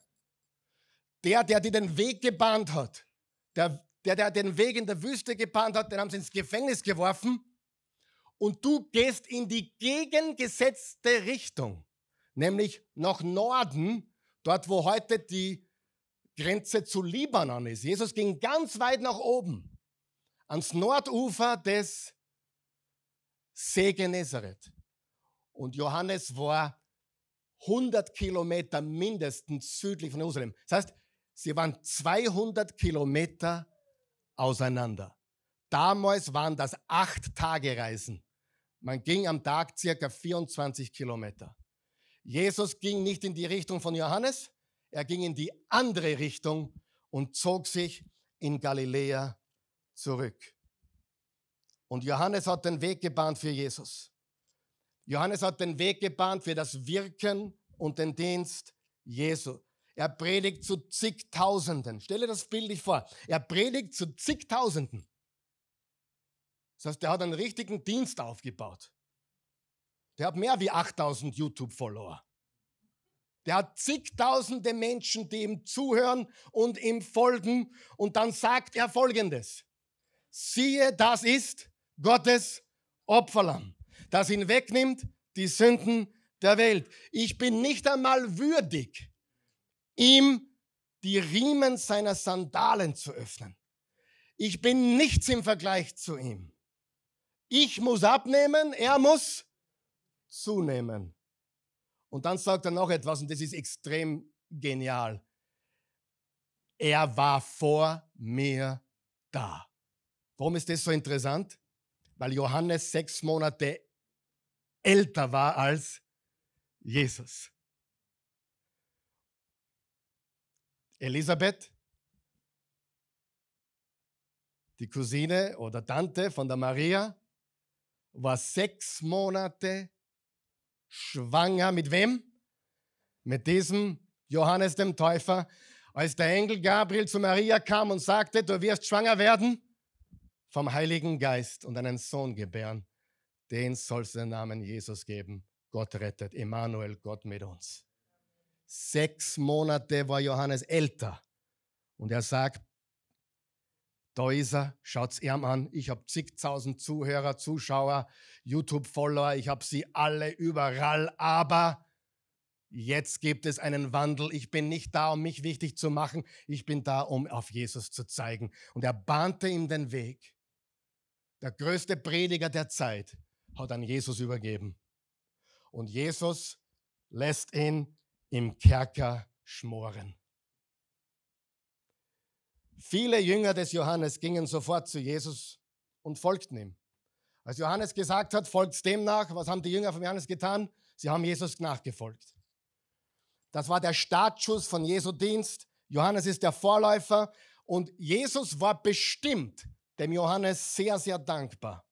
der, der dir den Weg gebahnt hat, der, der, der den Weg in der Wüste gebahnt hat, den haben sie ins Gefängnis geworfen. Und du gehst in die gegengesetzte Richtung, nämlich nach Norden, dort wo heute die Grenze zu Libanon ist. Jesus ging ganz weit nach oben, ans Nordufer des See Genezareth. Und Johannes war 100 Kilometer mindestens südlich von Jerusalem. Das heißt, sie waren 200 Kilometer auseinander. Damals waren das acht Tage Reisen. Man ging am Tag circa 24 Kilometer. Jesus ging nicht in die Richtung von Johannes, er ging in die andere Richtung und zog sich in Galiläa zurück. Und Johannes hat den Weg gebahnt für Jesus. Johannes hat den Weg gebahnt für das Wirken und den Dienst Jesu. Er predigt zu zigtausenden. Stelle das bildlich vor. Er predigt zu zigtausenden. Das heißt, der hat einen richtigen Dienst aufgebaut. Der hat mehr wie 8000 YouTube-Follower. Der hat zigtausende Menschen, die ihm zuhören und ihm folgen. Und dann sagt er folgendes. Siehe, das ist Gottes Opferlamm, das ihn wegnimmt, die Sünden der Welt. Ich bin nicht einmal würdig, ihm die Riemen seiner Sandalen zu öffnen. Ich bin nichts im Vergleich zu ihm. Ich muss abnehmen, er muss zunehmen. Und dann sagt er noch etwas, und das ist extrem genial. Er war vor mir da. Warum ist das so interessant? Weil Johannes sechs Monate älter war als Jesus. Elisabeth, die Cousine oder Tante von der Maria, war sechs Monate schwanger. Mit wem? Mit diesem Johannes dem Täufer. Als der Engel Gabriel zu Maria kam und sagte, du wirst schwanger werden vom Heiligen Geist und einen Sohn gebären, den sollst du den Namen Jesus geben. Gott rettet, Emanuel, Gott mit uns sechs Monate war Johannes älter. Und er sagt, da ist er, schaut's ihm an. Ich habe zigtausend Zuhörer, Zuschauer, YouTube-Follower, ich habe sie alle überall, aber jetzt gibt es einen Wandel. Ich bin nicht da, um mich wichtig zu machen, ich bin da, um auf Jesus zu zeigen. Und er bahnte ihm den Weg. Der größte Prediger der Zeit hat an Jesus übergeben. Und Jesus lässt ihn im Kerker schmoren. Viele Jünger des Johannes gingen sofort zu Jesus und folgten ihm. Als Johannes gesagt hat, folgt dem nach, was haben die Jünger von Johannes getan? Sie haben Jesus nachgefolgt. Das war der Startschuss von Jesu Dienst. Johannes ist der Vorläufer und Jesus war bestimmt dem Johannes sehr, sehr dankbar.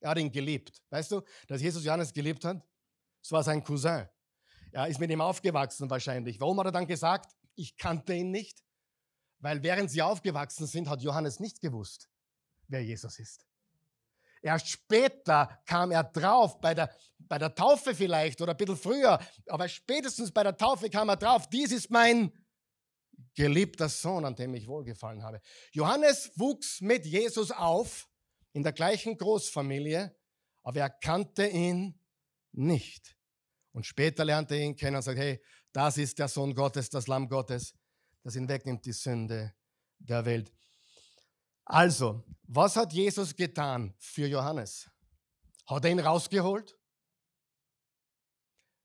Er hat ihn geliebt. Weißt du, dass Jesus Johannes geliebt hat? Es war sein Cousin ja, ist mit ihm aufgewachsen wahrscheinlich. Warum hat er dann gesagt, ich kannte ihn nicht? Weil während sie aufgewachsen sind, hat Johannes nicht gewusst, wer Jesus ist. Erst später kam er drauf, bei der, bei der Taufe vielleicht oder ein bisschen früher, aber spätestens bei der Taufe kam er drauf, dies ist mein geliebter Sohn, an dem ich wohlgefallen habe. Johannes wuchs mit Jesus auf, in der gleichen Großfamilie, aber er kannte ihn nicht. Und später lernt er ihn kennen und sagt, hey, das ist der Sohn Gottes, das Lamm Gottes, das ihn wegnimmt, die Sünde der Welt. Also, was hat Jesus getan für Johannes? Hat er ihn rausgeholt?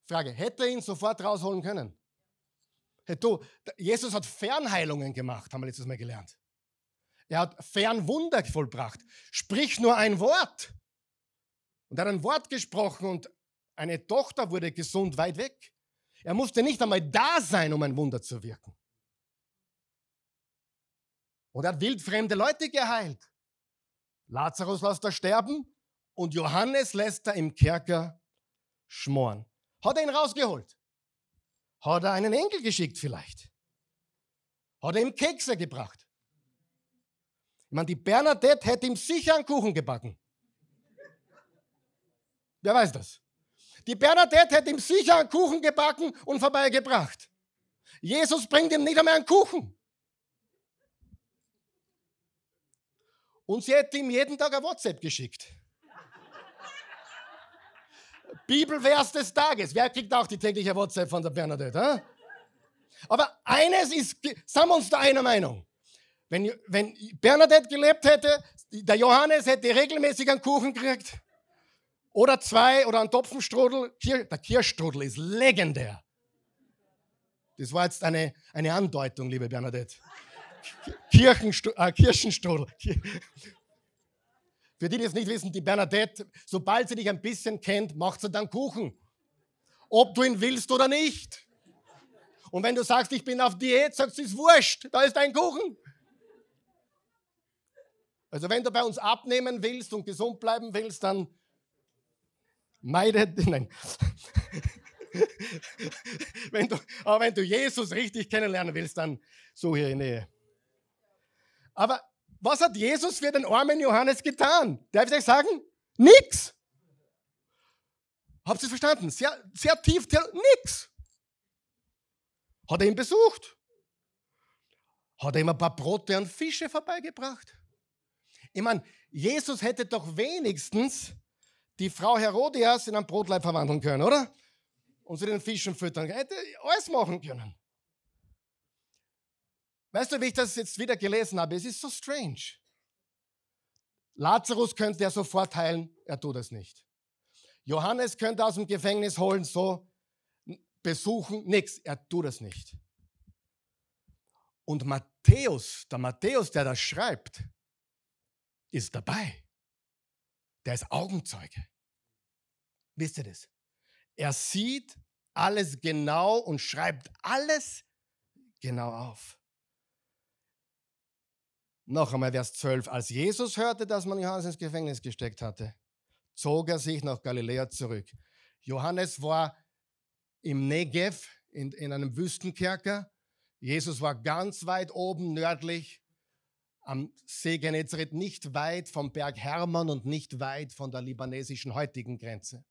Frage, hätte er ihn sofort rausholen können? Hey, du, Jesus hat Fernheilungen gemacht, haben wir letztes Mal gelernt. Er hat Fernwunder vollbracht. Sprich nur ein Wort. Und er hat ein Wort gesprochen und eine Tochter wurde gesund weit weg. Er musste nicht einmal da sein, um ein Wunder zu wirken. Und er hat wildfremde Leute geheilt. Lazarus lässt er sterben und Johannes lässt er im Kerker schmoren. Hat er ihn rausgeholt? Hat er einen Enkel geschickt vielleicht? Hat er ihm Kekse gebracht? Ich meine, die Bernadette hätte ihm sicher einen Kuchen gebacken. Wer weiß das? Die Bernadette hätte ihm sicher einen Kuchen gebacken und vorbeigebracht. Jesus bringt ihm nicht einmal einen Kuchen. Und sie hätte ihm jeden Tag ein WhatsApp geschickt. Bibelvers des Tages. Wer kriegt auch die tägliche WhatsApp von der Bernadette? Äh? Aber eines ist, sind wir uns da einer Meinung. Wenn, wenn Bernadette gelebt hätte, der Johannes hätte regelmäßig einen Kuchen gekriegt. Oder zwei oder ein Topfenstrudel. Der Kirschstrudel ist legendär. Das war jetzt eine, eine Andeutung, liebe Bernadette. Kirchenstru äh, Kirchenstrudel. Für die, die es nicht wissen, die Bernadette, sobald sie dich ein bisschen kennt, macht sie dann Kuchen. Ob du ihn willst oder nicht. Und wenn du sagst, ich bin auf Diät, sagst du, es ist wurscht, da ist dein Kuchen. Also wenn du bei uns abnehmen willst und gesund bleiben willst, dann meidet, nein. wenn du, aber wenn du Jesus richtig kennenlernen willst, dann suche ihre Nähe. Aber was hat Jesus für den armen Johannes getan? Darf ich euch sagen? Nix. Habt ihr es verstanden? Sehr, sehr tief, nix. Hat er ihn besucht? Hat er ihm ein paar Brote und Fische vorbeigebracht? Ich meine, Jesus hätte doch wenigstens die Frau Herodias in einen Brotleib verwandeln können, oder? Und sie den Fischen füttern. Hätte alles machen können. Weißt du, wie ich das jetzt wieder gelesen habe? Es ist so strange. Lazarus könnte er sofort heilen, er tut es nicht. Johannes könnte aus dem Gefängnis holen, so besuchen, nichts, er tut es nicht. Und Matthäus, der Matthäus, der das schreibt, ist dabei der ist Augenzeuge. Wisst ihr das? Er sieht alles genau und schreibt alles genau auf. Noch einmal Vers 12. Als Jesus hörte, dass man Johannes ins Gefängnis gesteckt hatte, zog er sich nach Galiläa zurück. Johannes war im Negev, in, in einem Wüstenkerker. Jesus war ganz weit oben nördlich am See Genezareth, nicht weit vom Berg Hermon und nicht weit von der libanesischen heutigen Grenze.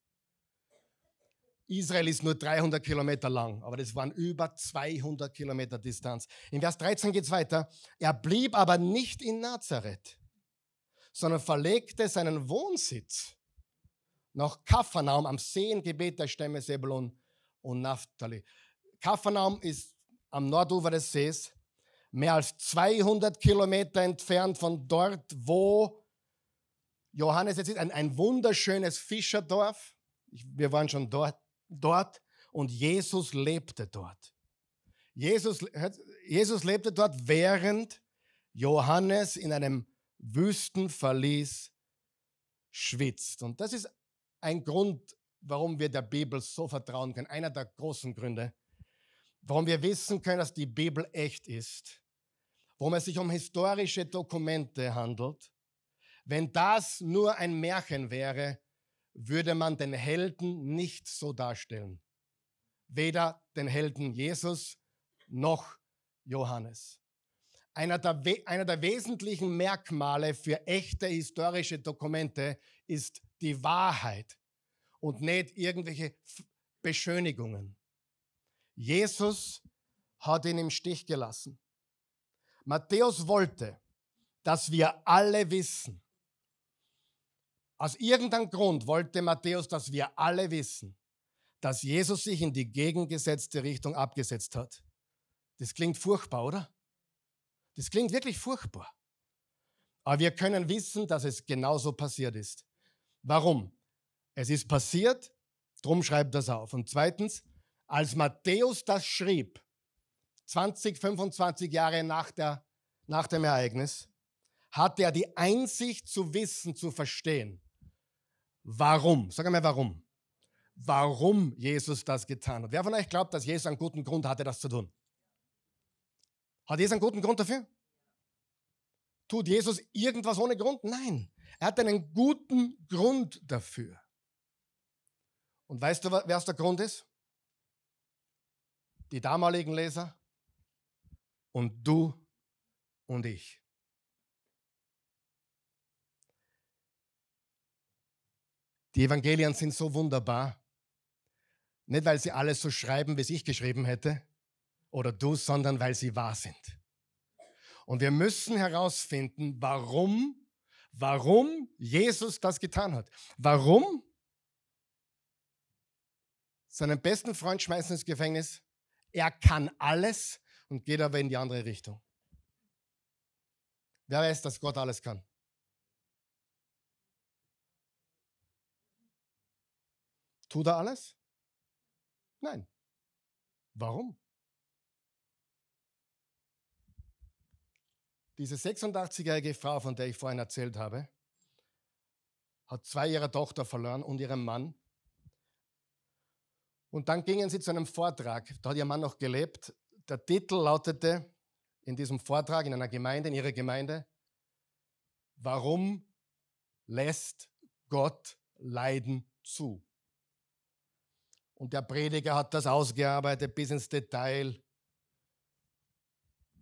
Israel ist nur 300 Kilometer lang, aber das waren über 200 Kilometer Distanz. In Vers 13 geht es weiter. Er blieb aber nicht in Nazareth, sondern verlegte seinen Wohnsitz nach Kaphanaum am Seengebiet der Stämme Sebulon und Naphtali. Kaphanaum ist am Nordufer des Sees mehr als 200 Kilometer entfernt von dort, wo Johannes jetzt ist, ein, ein wunderschönes Fischerdorf. Ich, wir waren schon dort, dort und Jesus lebte dort. Jesus, Jesus lebte dort, während Johannes in einem Wüstenverlies schwitzt. Und das ist ein Grund, warum wir der Bibel so vertrauen können. Einer der großen Gründe, warum wir wissen können, dass die Bibel echt ist warum es sich um historische Dokumente handelt. Wenn das nur ein Märchen wäre, würde man den Helden nicht so darstellen. Weder den Helden Jesus noch Johannes. Einer der, einer der wesentlichen Merkmale für echte historische Dokumente ist die Wahrheit und nicht irgendwelche Beschönigungen. Jesus hat ihn im Stich gelassen. Matthäus wollte, dass wir alle wissen. Aus irgendeinem Grund wollte Matthäus, dass wir alle wissen, dass Jesus sich in die gegengesetzte Richtung abgesetzt hat. Das klingt furchtbar, oder? Das klingt wirklich furchtbar. Aber wir können wissen, dass es genauso passiert ist. Warum? Es ist passiert, drum schreibt das auf. Und zweitens, als Matthäus das schrieb, 20, 25 Jahre nach, der, nach dem Ereignis, hatte er die Einsicht zu wissen, zu verstehen, warum, sag mal warum, warum Jesus das getan hat. Wer von euch glaubt, dass Jesus einen guten Grund hatte, das zu tun? Hat Jesus einen guten Grund dafür? Tut Jesus irgendwas ohne Grund? Nein, er hat einen guten Grund dafür. Und weißt du, wer der Grund ist? Die damaligen Leser und du und ich. Die Evangelien sind so wunderbar, nicht weil sie alles so schreiben, wie es ich geschrieben hätte oder du, sondern weil sie wahr sind. Und wir müssen herausfinden, warum, warum Jesus das getan hat. Warum seinen besten Freund schmeißen ins Gefängnis. Er kann alles, und geht aber in die andere Richtung. Wer weiß, dass Gott alles kann? Tut er alles? Nein. Warum? Diese 86-jährige Frau, von der ich vorhin erzählt habe, hat zwei ihrer Tochter verloren und ihren Mann. Und dann gingen sie zu einem Vortrag, da hat ihr Mann noch gelebt, der Titel lautete in diesem Vortrag in einer Gemeinde, in ihrer Gemeinde, warum lässt Gott Leiden zu? Und der Prediger hat das ausgearbeitet bis ins Detail.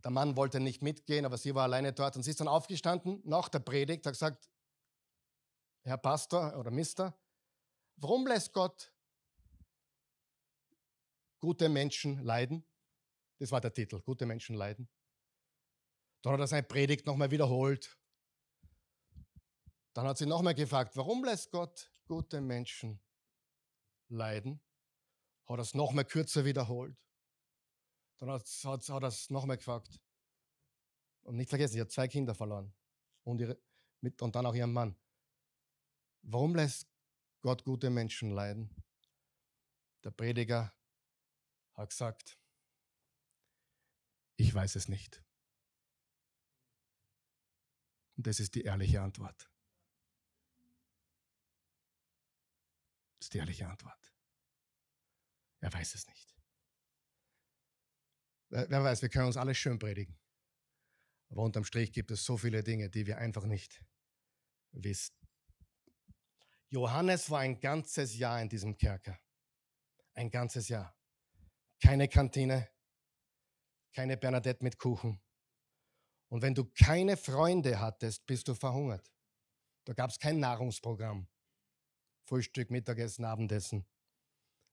Der Mann wollte nicht mitgehen, aber sie war alleine dort und sie ist dann aufgestanden nach der Predigt, hat gesagt, Herr Pastor oder Mister, warum lässt Gott gute Menschen leiden? Das war der Titel, gute Menschen leiden. Dann hat er seine Predigt nochmal wiederholt. Dann hat sie nochmal gefragt, warum lässt Gott gute Menschen leiden? Hat er es nochmal kürzer wiederholt. Dann hat, hat, hat er es nochmal gefragt. Und nicht vergessen, sie hat zwei Kinder verloren. Und, ihre, mit, und dann auch ihren Mann. Warum lässt Gott gute Menschen leiden? Der Prediger hat gesagt, ich weiß es nicht. Und das ist die ehrliche Antwort. Das ist die ehrliche Antwort. Er weiß es nicht. Wer weiß, wir können uns alles schön predigen. Aber unterm Strich gibt es so viele Dinge, die wir einfach nicht wissen. Johannes war ein ganzes Jahr in diesem Kerker. Ein ganzes Jahr. Keine Kantine, keine Bernadette mit Kuchen. Und wenn du keine Freunde hattest, bist du verhungert. Da gab es kein Nahrungsprogramm. Frühstück, Mittagessen, Abendessen.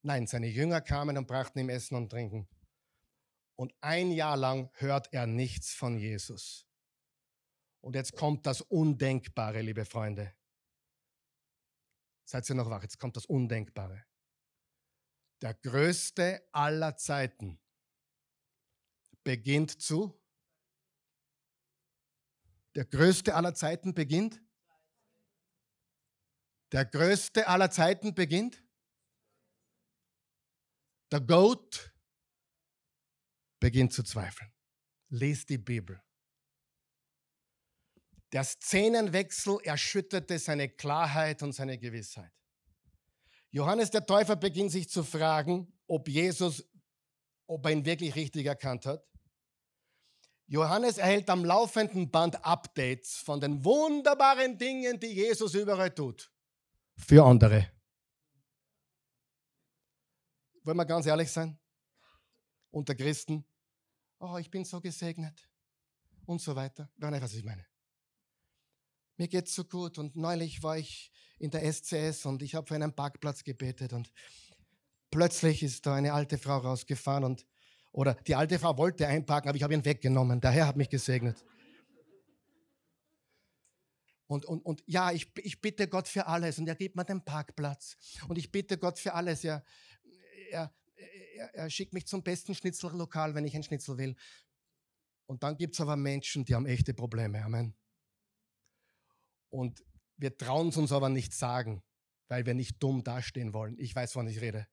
Nein, seine Jünger kamen und brachten ihm Essen und Trinken. Und ein Jahr lang hört er nichts von Jesus. Und jetzt kommt das Undenkbare, liebe Freunde. Seid ihr noch wach? Jetzt kommt das Undenkbare. Der größte aller Zeiten beginnt zu. Der größte aller Zeiten beginnt. Der größte aller Zeiten beginnt. Der Goat beginnt zu zweifeln. Lies die Bibel. Der Szenenwechsel erschütterte seine Klarheit und seine Gewissheit. Johannes der Täufer beginnt sich zu fragen, ob Jesus ob er ihn wirklich richtig erkannt hat. Johannes erhält am laufenden Band Updates von den wunderbaren Dingen, die Jesus überall tut. Für andere. Wollen wir ganz ehrlich sein? Unter Christen. Oh, ich bin so gesegnet. Und so weiter. Wer weiß, was ich meine. Mir geht's so gut. Und neulich war ich in der SCS und ich habe für einen Parkplatz gebetet und plötzlich ist da eine alte Frau rausgefahren und, oder die alte Frau wollte einparken, aber ich habe ihn weggenommen. Der Herr hat mich gesegnet. Und, und, und ja, ich, ich bitte Gott für alles und er gibt mir den Parkplatz. Und ich bitte Gott für alles. Er, er, er, er schickt mich zum besten Schnitzellokal, wenn ich ein Schnitzel will. Und dann gibt es aber Menschen, die haben echte Probleme. Amen. Und wir trauen es uns aber nicht sagen, weil wir nicht dumm dastehen wollen. Ich weiß, wann ich rede.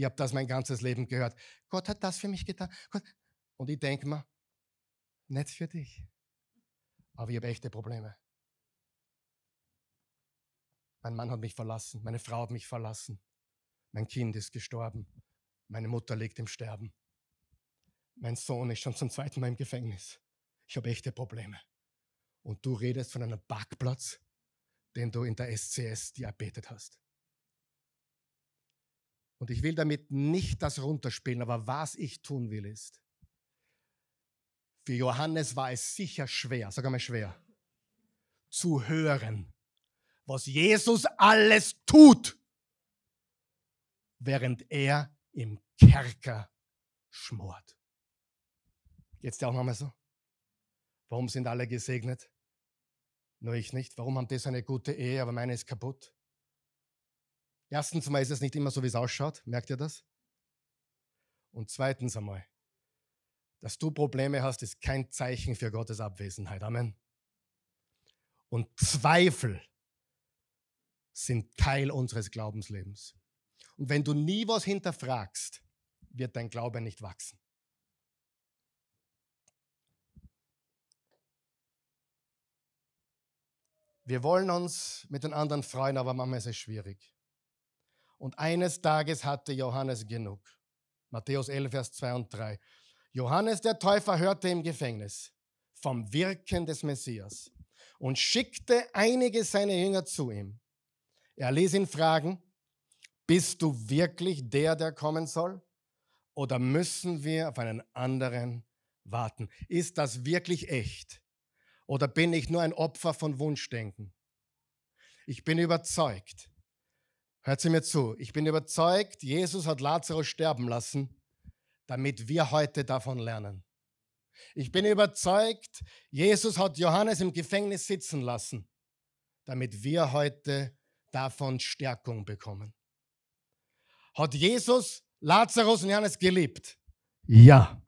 Ich habe das mein ganzes Leben gehört. Gott hat das für mich getan. Und ich denke mir, nicht für dich. Aber ich habe echte Probleme. Mein Mann hat mich verlassen, meine Frau hat mich verlassen, mein Kind ist gestorben, meine Mutter liegt im Sterben, mein Sohn ist schon zum zweiten Mal im Gefängnis. Ich habe echte Probleme. Und du redest von einem Parkplatz, den du in der SCS dir erbetet hast. Und ich will damit nicht das runterspielen, aber was ich tun will ist, für Johannes war es sicher schwer, sag mal schwer, zu hören, was Jesus alles tut, während er im Kerker schmort. Geht's dir auch nochmal so? Warum sind alle gesegnet? Nur ich nicht. Warum haben die so eine gute Ehe, aber meine ist kaputt? Erstens mal ist es nicht immer so, wie es ausschaut. Merkt ihr das? Und zweitens einmal, dass du Probleme hast, ist kein Zeichen für Gottes Abwesenheit. Amen. Und Zweifel sind Teil unseres Glaubenslebens. Und wenn du nie was hinterfragst, wird dein Glaube nicht wachsen. Wir wollen uns mit den anderen freuen, aber manchmal ist es schwierig. Und eines Tages hatte Johannes genug. Matthäus 11, Vers 2 und 3. Johannes der Täufer hörte im Gefängnis vom Wirken des Messias und schickte einige seiner Jünger zu ihm. Er ließ ihn fragen, bist du wirklich der, der kommen soll? Oder müssen wir auf einen anderen warten? Ist das wirklich echt? Oder bin ich nur ein Opfer von Wunschdenken? Ich bin überzeugt, Hört sie mir zu. Ich bin überzeugt, Jesus hat Lazarus sterben lassen, damit wir heute davon lernen. Ich bin überzeugt, Jesus hat Johannes im Gefängnis sitzen lassen, damit wir heute davon Stärkung bekommen. Hat Jesus Lazarus und Johannes geliebt? Ja.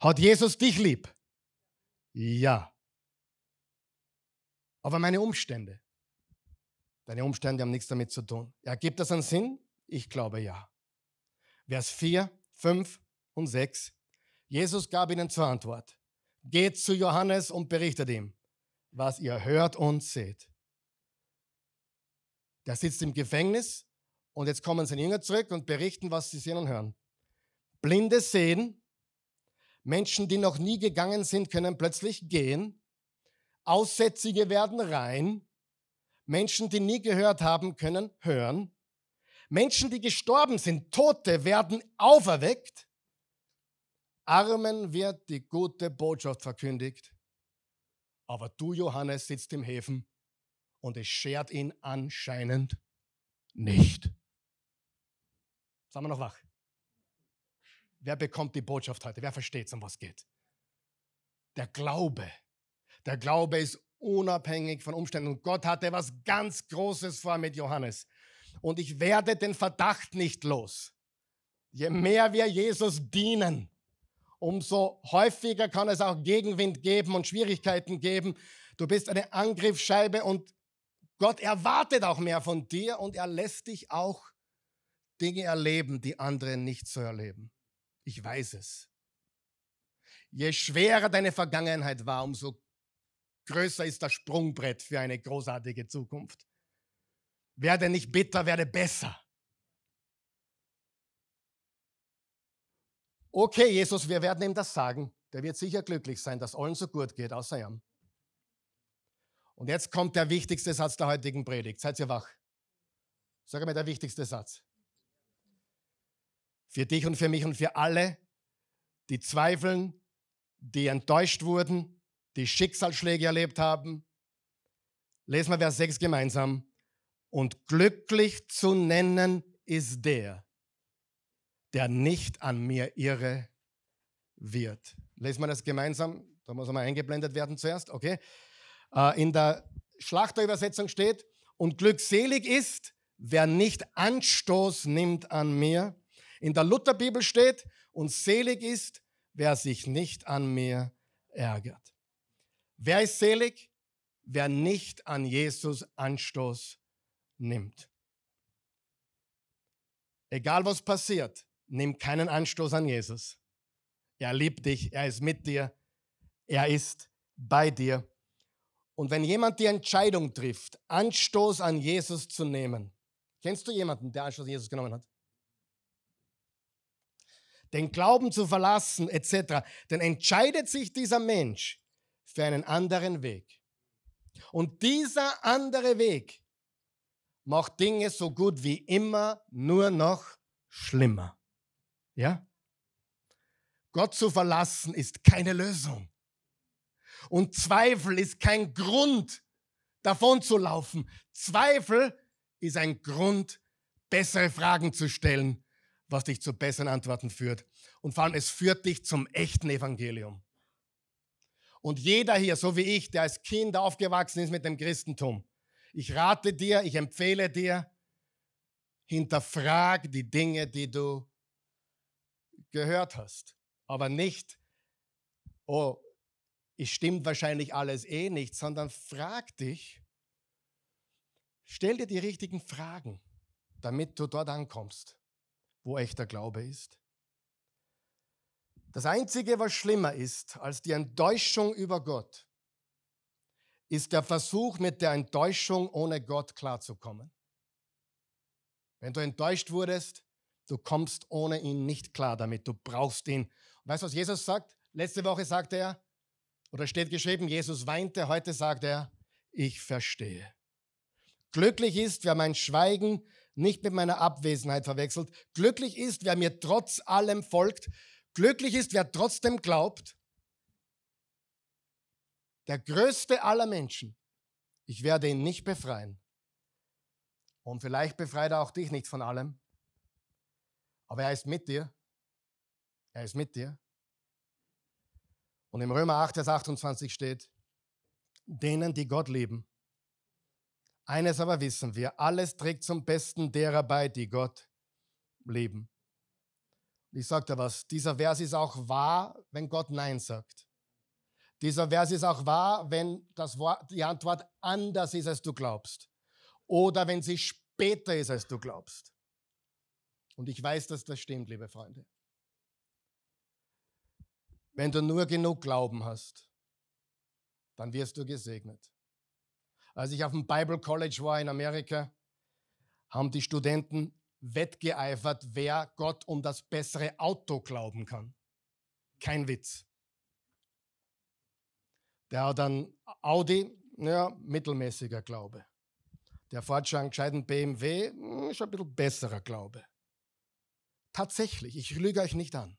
Hat Jesus dich lieb? Ja. Aber meine Umstände, Deine Umstände haben nichts damit zu tun. Ergibt das einen Sinn? Ich glaube ja. Vers 4, 5 und 6. Jesus gab ihnen zur Antwort. Geht zu Johannes und berichtet ihm, was ihr hört und seht. Der sitzt im Gefängnis und jetzt kommen seine Jünger zurück und berichten, was sie sehen und hören. Blinde sehen, Menschen, die noch nie gegangen sind, können plötzlich gehen, Aussätzige werden rein, Menschen, die nie gehört haben können, hören. Menschen, die gestorben sind, Tote werden auferweckt. Armen wird die gute Botschaft verkündigt. Aber du, Johannes, sitzt im Häfen und es schert ihn anscheinend nicht. Sagen wir noch wach? Wer bekommt die Botschaft heute? Wer versteht, um was geht? Der Glaube. Der Glaube ist unabhängig von Umständen. Und Gott hatte was ganz Großes vor mit Johannes. Und ich werde den Verdacht nicht los. Je mehr wir Jesus dienen, umso häufiger kann es auch Gegenwind geben und Schwierigkeiten geben. Du bist eine Angriffsscheibe und Gott erwartet auch mehr von dir und er lässt dich auch Dinge erleben, die andere nicht so erleben. Ich weiß es. Je schwerer deine Vergangenheit war, umso größer ist das Sprungbrett für eine großartige Zukunft. Werde nicht bitter, werde besser. Okay, Jesus, wir werden ihm das sagen. Der wird sicher glücklich sein, dass allen so gut geht, außer ihm. Und jetzt kommt der wichtigste Satz der heutigen Predigt. Seid ihr wach? Sag mir der wichtigste Satz. Für dich und für mich und für alle, die zweifeln, die enttäuscht wurden, die Schicksalsschläge erlebt haben. Lesen wir Vers 6 gemeinsam. Und glücklich zu nennen ist der, der nicht an mir irre wird. Lesen wir das gemeinsam. Da muss einmal eingeblendet werden zuerst, okay? Äh, in der Schlachterübersetzung steht, und glückselig ist, wer nicht Anstoß nimmt an mir. In der Lutherbibel steht, und selig ist, wer sich nicht an mir ärgert. Wer ist selig? Wer nicht an Jesus Anstoß nimmt. Egal was passiert, nimm keinen Anstoß an Jesus. Er liebt dich, er ist mit dir, er ist bei dir. Und wenn jemand die Entscheidung trifft, Anstoß an Jesus zu nehmen, kennst du jemanden, der Anstoß an Jesus genommen hat? Den Glauben zu verlassen, etc., dann entscheidet sich dieser Mensch, für einen anderen Weg. Und dieser andere Weg macht Dinge so gut wie immer nur noch schlimmer. Ja? Gott zu verlassen ist keine Lösung. Und Zweifel ist kein Grund, davon zu laufen. Zweifel ist ein Grund, bessere Fragen zu stellen, was dich zu besseren Antworten führt. Und vor allem, es führt dich zum echten Evangelium. Und jeder hier, so wie ich, der als Kind aufgewachsen ist mit dem Christentum, ich rate dir, ich empfehle dir, hinterfrag die Dinge, die du gehört hast. Aber nicht, oh, es stimmt wahrscheinlich alles eh nicht, sondern frag dich, stell dir die richtigen Fragen, damit du dort ankommst, wo echter Glaube ist. Das Einzige, was schlimmer ist als die Enttäuschung über Gott, ist der Versuch, mit der Enttäuschung ohne Gott klarzukommen. Wenn du enttäuscht wurdest, du kommst ohne ihn nicht klar damit, du brauchst ihn. Und weißt du, was Jesus sagt? Letzte Woche sagte er, oder steht geschrieben, Jesus weinte, heute sagt er, ich verstehe. Glücklich ist, wer mein Schweigen nicht mit meiner Abwesenheit verwechselt. Glücklich ist, wer mir trotz allem folgt. Glücklich ist, wer trotzdem glaubt, der größte aller Menschen, ich werde ihn nicht befreien. Und vielleicht befreit er auch dich nicht von allem, aber er ist mit dir. Er ist mit dir. Und im Römer 8, Vers 28 steht, denen, die Gott lieben. Eines aber wissen wir, alles trägt zum Besten derer bei, die Gott lieben. Ich sage dir was, dieser Vers ist auch wahr, wenn Gott Nein sagt. Dieser Vers ist auch wahr, wenn das Wort, die Antwort anders ist, als du glaubst. Oder wenn sie später ist, als du glaubst. Und ich weiß, dass das stimmt, liebe Freunde. Wenn du nur genug Glauben hast, dann wirst du gesegnet. Als ich auf dem Bible College war in Amerika, haben die Studenten wettgeeifert, wer Gott um das bessere Auto glauben kann. Kein Witz. Der hat dann Audi, ja, mittelmäßiger Glaube. Der fährt schon einen gescheiten BMW, hm, ist ein bisschen besserer Glaube. Tatsächlich, ich lüge euch nicht an.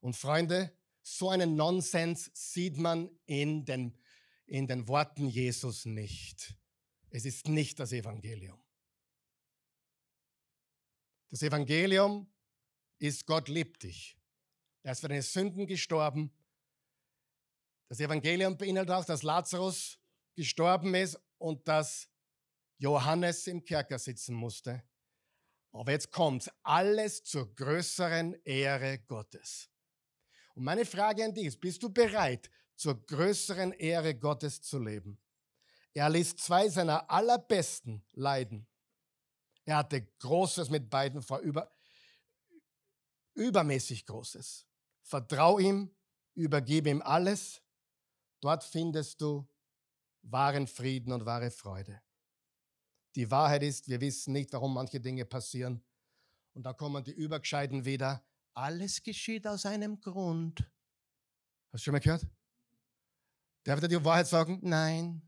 Und Freunde, so einen Nonsens sieht man in den, in den Worten Jesus nicht. Es ist nicht das Evangelium. Das Evangelium ist, Gott liebt dich. Er ist für deine Sünden gestorben. Das Evangelium beinhaltet auch, dass Lazarus gestorben ist und dass Johannes im Kerker sitzen musste. Aber jetzt kommt Alles zur größeren Ehre Gottes. Und meine Frage an dich ist, bist du bereit, zur größeren Ehre Gottes zu leben? Er ließ zwei seiner allerbesten leiden. Er hatte Großes mit beiden vor, über, übermäßig Großes. Vertrau ihm, übergebe ihm alles. Dort findest du wahren Frieden und wahre Freude. Die Wahrheit ist, wir wissen nicht, warum manche Dinge passieren. Und da kommen die Übergescheiden wieder. Alles geschieht aus einem Grund. Hast du schon mal gehört? Darf ich dir die Wahrheit sagen? Nein.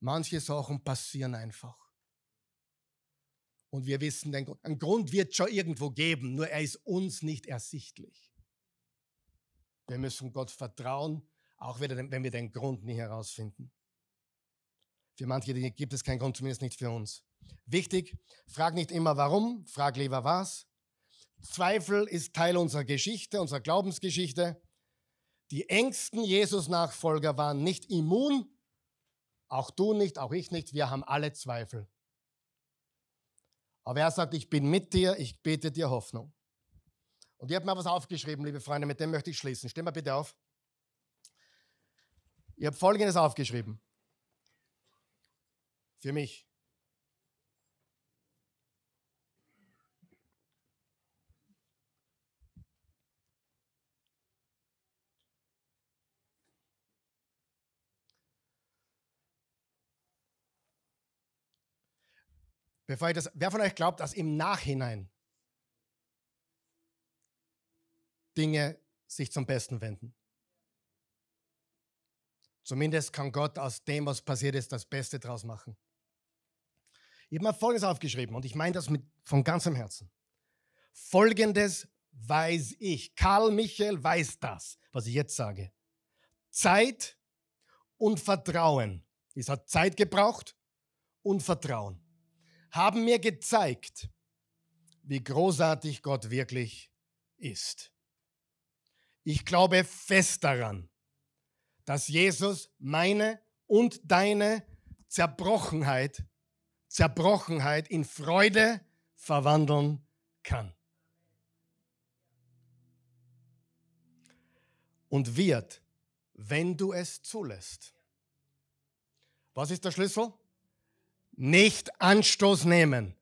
Manche Sachen passieren einfach. Und wir wissen, ein Grund wird schon irgendwo geben, nur er ist uns nicht ersichtlich. Wir müssen Gott vertrauen, auch wenn wir den Grund nie herausfinden. Für manche Dinge gibt es keinen Grund, zumindest nicht für uns. Wichtig, frag nicht immer warum, frag lieber was. Zweifel ist Teil unserer Geschichte, unserer Glaubensgeschichte. Die engsten Jesus-Nachfolger waren nicht immun. Auch du nicht, auch ich nicht. Wir haben alle Zweifel. Aber er sagt, ich bin mit dir, ich bete dir Hoffnung. Und ihr habt mir was aufgeschrieben, liebe Freunde, mit dem möchte ich schließen. Stehen mal bitte auf. Ihr habt Folgendes aufgeschrieben. Für mich. Bevor ich das, wer von euch glaubt, dass im Nachhinein Dinge sich zum Besten wenden? Zumindest kann Gott aus dem, was passiert ist, das Beste draus machen. Ich habe mir Folgendes aufgeschrieben und ich meine das mit, von ganzem Herzen. Folgendes weiß ich. Karl Michael weiß das, was ich jetzt sage. Zeit und Vertrauen. Es hat Zeit gebraucht und Vertrauen haben mir gezeigt, wie großartig Gott wirklich ist. Ich glaube fest daran, dass Jesus meine und deine Zerbrochenheit, Zerbrochenheit in Freude verwandeln kann. Und wird, wenn du es zulässt. Was ist der Schlüssel? nicht Anstoß nehmen.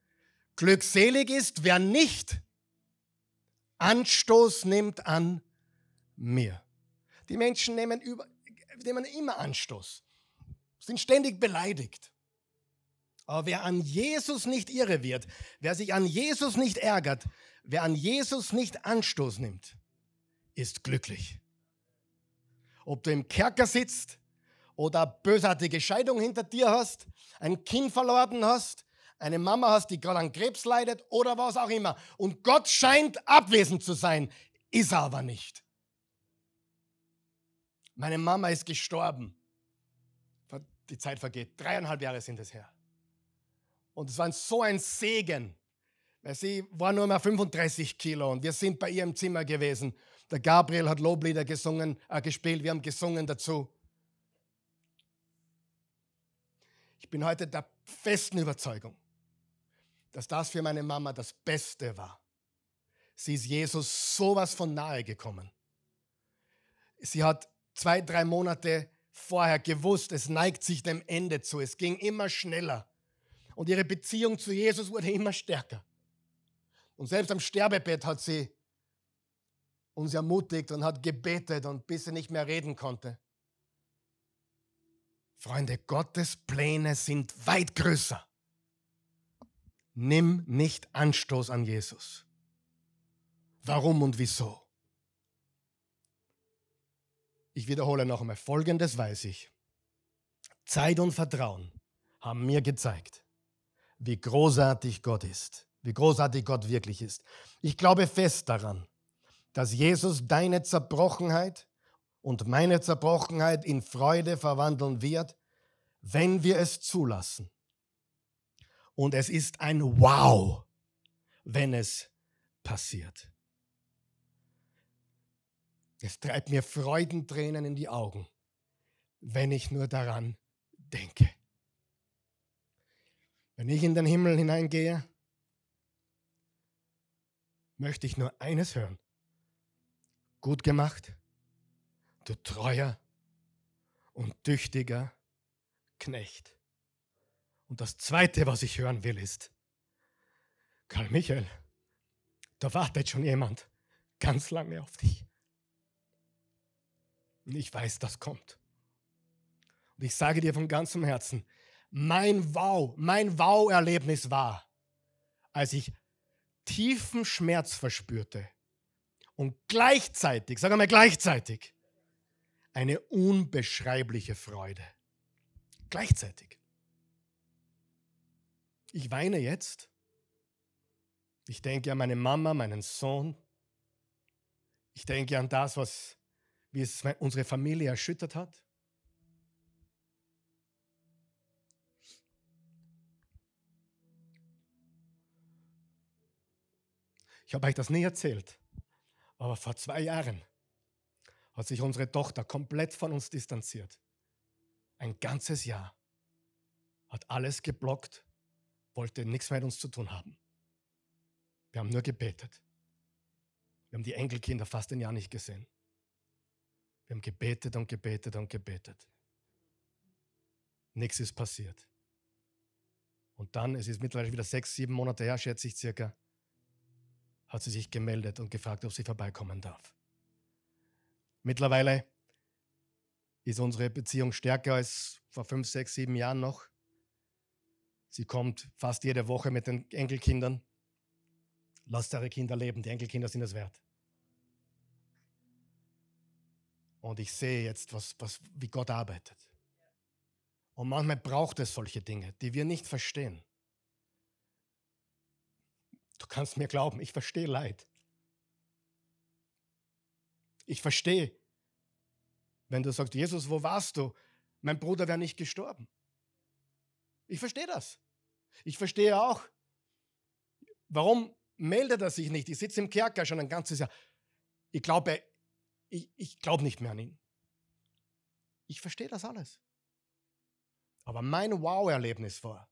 Glückselig ist, wer nicht Anstoß nimmt an mir. Die Menschen nehmen, über, nehmen immer Anstoß, sind ständig beleidigt. Aber wer an Jesus nicht irre wird, wer sich an Jesus nicht ärgert, wer an Jesus nicht Anstoß nimmt, ist glücklich. Ob du im Kerker sitzt, oder bösartige Scheidung hinter dir hast, ein Kind verloren hast, eine Mama hast, die gerade an Krebs leidet oder was auch immer. Und Gott scheint abwesend zu sein, ist er aber nicht. Meine Mama ist gestorben. Die Zeit vergeht. Dreieinhalb Jahre sind es her. Und es war so ein Segen, weil sie war nur mal 35 Kilo und wir sind bei ihrem Zimmer gewesen. Der Gabriel hat Loblieder gesungen, äh, gespielt, wir haben gesungen dazu. Ich bin heute der festen Überzeugung, dass das für meine Mama das Beste war. Sie ist Jesus sowas von nahe gekommen. Sie hat zwei, drei Monate vorher gewusst, es neigt sich dem Ende zu. Es ging immer schneller. Und ihre Beziehung zu Jesus wurde immer stärker. Und selbst am Sterbebett hat sie uns ermutigt und hat gebetet und bis sie nicht mehr reden konnte. Freunde, Gottes Pläne sind weit größer. Nimm nicht Anstoß an Jesus. Warum und wieso? Ich wiederhole noch einmal, Folgendes weiß ich. Zeit und Vertrauen haben mir gezeigt, wie großartig Gott ist, wie großartig Gott wirklich ist. Ich glaube fest daran, dass Jesus deine Zerbrochenheit, und meine Zerbrochenheit in Freude verwandeln wird, wenn wir es zulassen. Und es ist ein Wow, wenn es passiert. Es treibt mir Freudentränen in die Augen, wenn ich nur daran denke. Wenn ich in den Himmel hineingehe, möchte ich nur eines hören. Gut gemacht, du treuer und tüchtiger Knecht. Und das Zweite, was ich hören will, ist, Karl Michael, da wartet schon jemand ganz lange auf dich. Und ich weiß, das kommt. Und ich sage dir von ganzem Herzen, mein Wow, mein Wow-Erlebnis war, als ich tiefen Schmerz verspürte und gleichzeitig, sag mal gleichzeitig, eine unbeschreibliche Freude. Gleichzeitig. Ich weine jetzt. Ich denke an meine Mama, meinen Sohn. Ich denke an das, was wie es unsere Familie erschüttert hat. Ich habe euch das nie erzählt, aber vor zwei Jahren hat sich unsere Tochter komplett von uns distanziert. Ein ganzes Jahr. Hat alles geblockt, wollte nichts mehr mit uns zu tun haben. Wir haben nur gebetet. Wir haben die Enkelkinder fast ein Jahr nicht gesehen. Wir haben gebetet und gebetet und gebetet. Nichts ist passiert. Und dann, es ist mittlerweile wieder sechs, sieben Monate her, schätze ich circa, hat sie sich gemeldet und gefragt, ob sie vorbeikommen darf. Mittlerweile ist unsere Beziehung stärker als vor fünf, sechs, sieben Jahren noch. Sie kommt fast jede Woche mit den Enkelkindern. Lasst eure Kinder leben, die Enkelkinder sind es wert. Und ich sehe jetzt, was, was, wie Gott arbeitet. Und manchmal braucht es solche Dinge, die wir nicht verstehen. Du kannst mir glauben, ich verstehe Leid. Ich verstehe wenn du sagst, Jesus, wo warst du? Mein Bruder wäre nicht gestorben. Ich verstehe das. Ich verstehe auch, warum meldet er sich nicht? Ich sitze im Kerker schon ein ganzes Jahr. Ich glaube, ich, ich glaube nicht mehr an ihn. Ich verstehe das alles. Aber mein Wow-Erlebnis war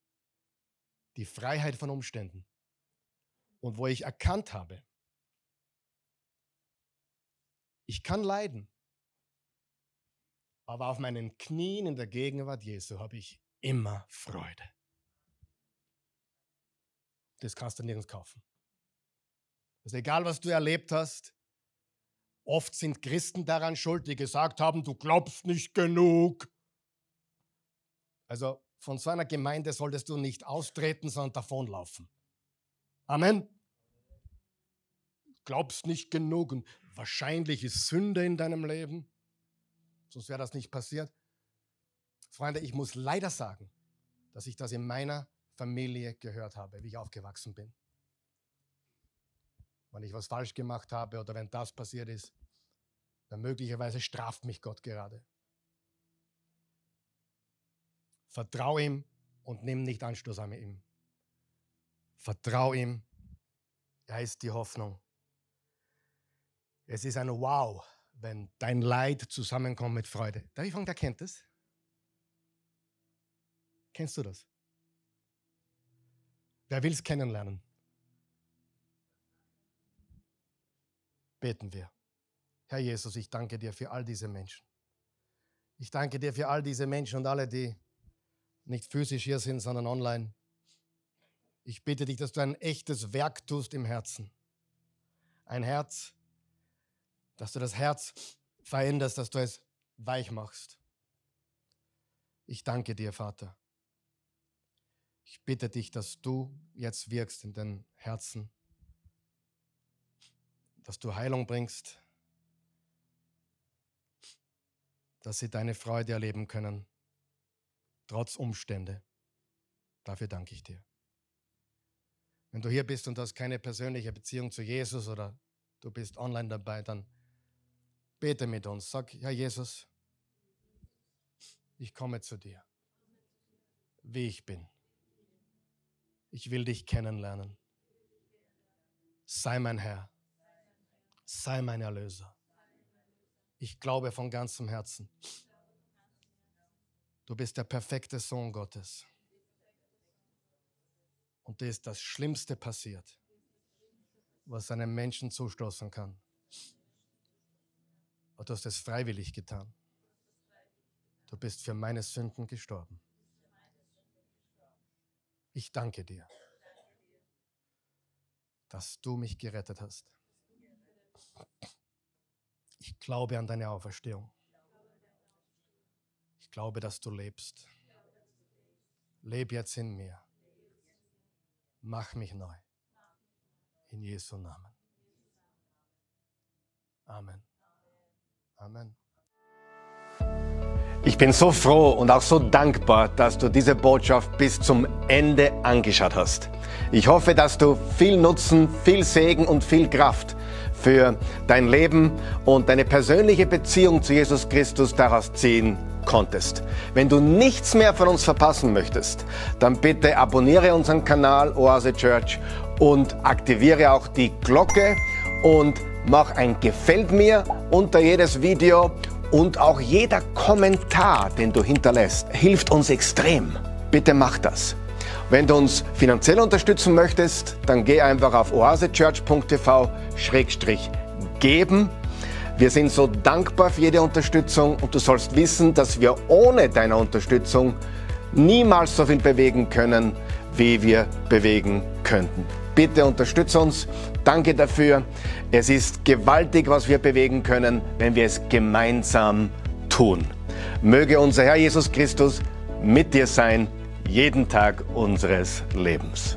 die Freiheit von Umständen. Und wo ich erkannt habe, ich kann leiden, aber auf meinen Knien in der Gegenwart Jesu habe ich immer Freude. Das kannst du nirgends kaufen. Also egal, was du erlebt hast, oft sind Christen daran schuld, die gesagt haben, du glaubst nicht genug. Also von so einer Gemeinde solltest du nicht austreten, sondern davonlaufen. Amen. Glaubst nicht genug und wahrscheinlich ist Sünde in deinem Leben. Sonst wäre das nicht passiert. Freunde, ich muss leider sagen, dass ich das in meiner Familie gehört habe, wie ich aufgewachsen bin. Wenn ich was falsch gemacht habe oder wenn das passiert ist, dann möglicherweise straft mich Gott gerade. Vertrau ihm und nimm nicht Anstoß an ihm. Vertrau ihm. Er ist die Hoffnung. Es ist ein Wow wenn dein Leid zusammenkommt mit Freude. Darf ich fragen, wer kennt das? Kennst du das? Wer will es kennenlernen? Beten wir. Herr Jesus, ich danke dir für all diese Menschen. Ich danke dir für all diese Menschen und alle, die nicht physisch hier sind, sondern online. Ich bitte dich, dass du ein echtes Werk tust im Herzen. Ein Herz, dass du das Herz veränderst, dass du es weich machst. Ich danke dir, Vater. Ich bitte dich, dass du jetzt wirkst in den Herzen, dass du Heilung bringst, dass sie deine Freude erleben können, trotz Umstände. Dafür danke ich dir. Wenn du hier bist und hast keine persönliche Beziehung zu Jesus oder du bist online dabei, dann Bete mit uns. Sag, Herr Jesus, ich komme zu dir, wie ich bin. Ich will dich kennenlernen. Sei mein Herr. Sei mein Erlöser. Ich glaube von ganzem Herzen. Du bist der perfekte Sohn Gottes. Und dir ist das Schlimmste passiert, was einem Menschen zustoßen kann. Und du hast es freiwillig getan. Du bist für meine Sünden gestorben. Ich danke dir, dass du mich gerettet hast. Ich glaube an deine Auferstehung. Ich glaube, dass du lebst. Leb jetzt in mir. Mach mich neu. In Jesu Namen. Amen. Amen. Ich bin so froh und auch so dankbar, dass du diese Botschaft bis zum Ende angeschaut hast. Ich hoffe, dass du viel Nutzen, viel Segen und viel Kraft für dein Leben und deine persönliche Beziehung zu Jesus Christus daraus ziehen konntest. Wenn du nichts mehr von uns verpassen möchtest, dann bitte abonniere unseren Kanal Oase Church und aktiviere auch die Glocke und mach ein Gefällt mir unter jedes Video und auch jeder Kommentar, den du hinterlässt, hilft uns extrem. Bitte mach das. Wenn du uns finanziell unterstützen möchtest, dann geh einfach auf oasechurch.tv-geben. Wir sind so dankbar für jede Unterstützung und du sollst wissen, dass wir ohne deine Unterstützung niemals so viel bewegen können, wie wir bewegen könnten. Bitte unterstütze uns. Danke dafür. Es ist gewaltig, was wir bewegen können, wenn wir es gemeinsam tun. Möge unser Herr Jesus Christus mit dir sein, jeden Tag unseres Lebens.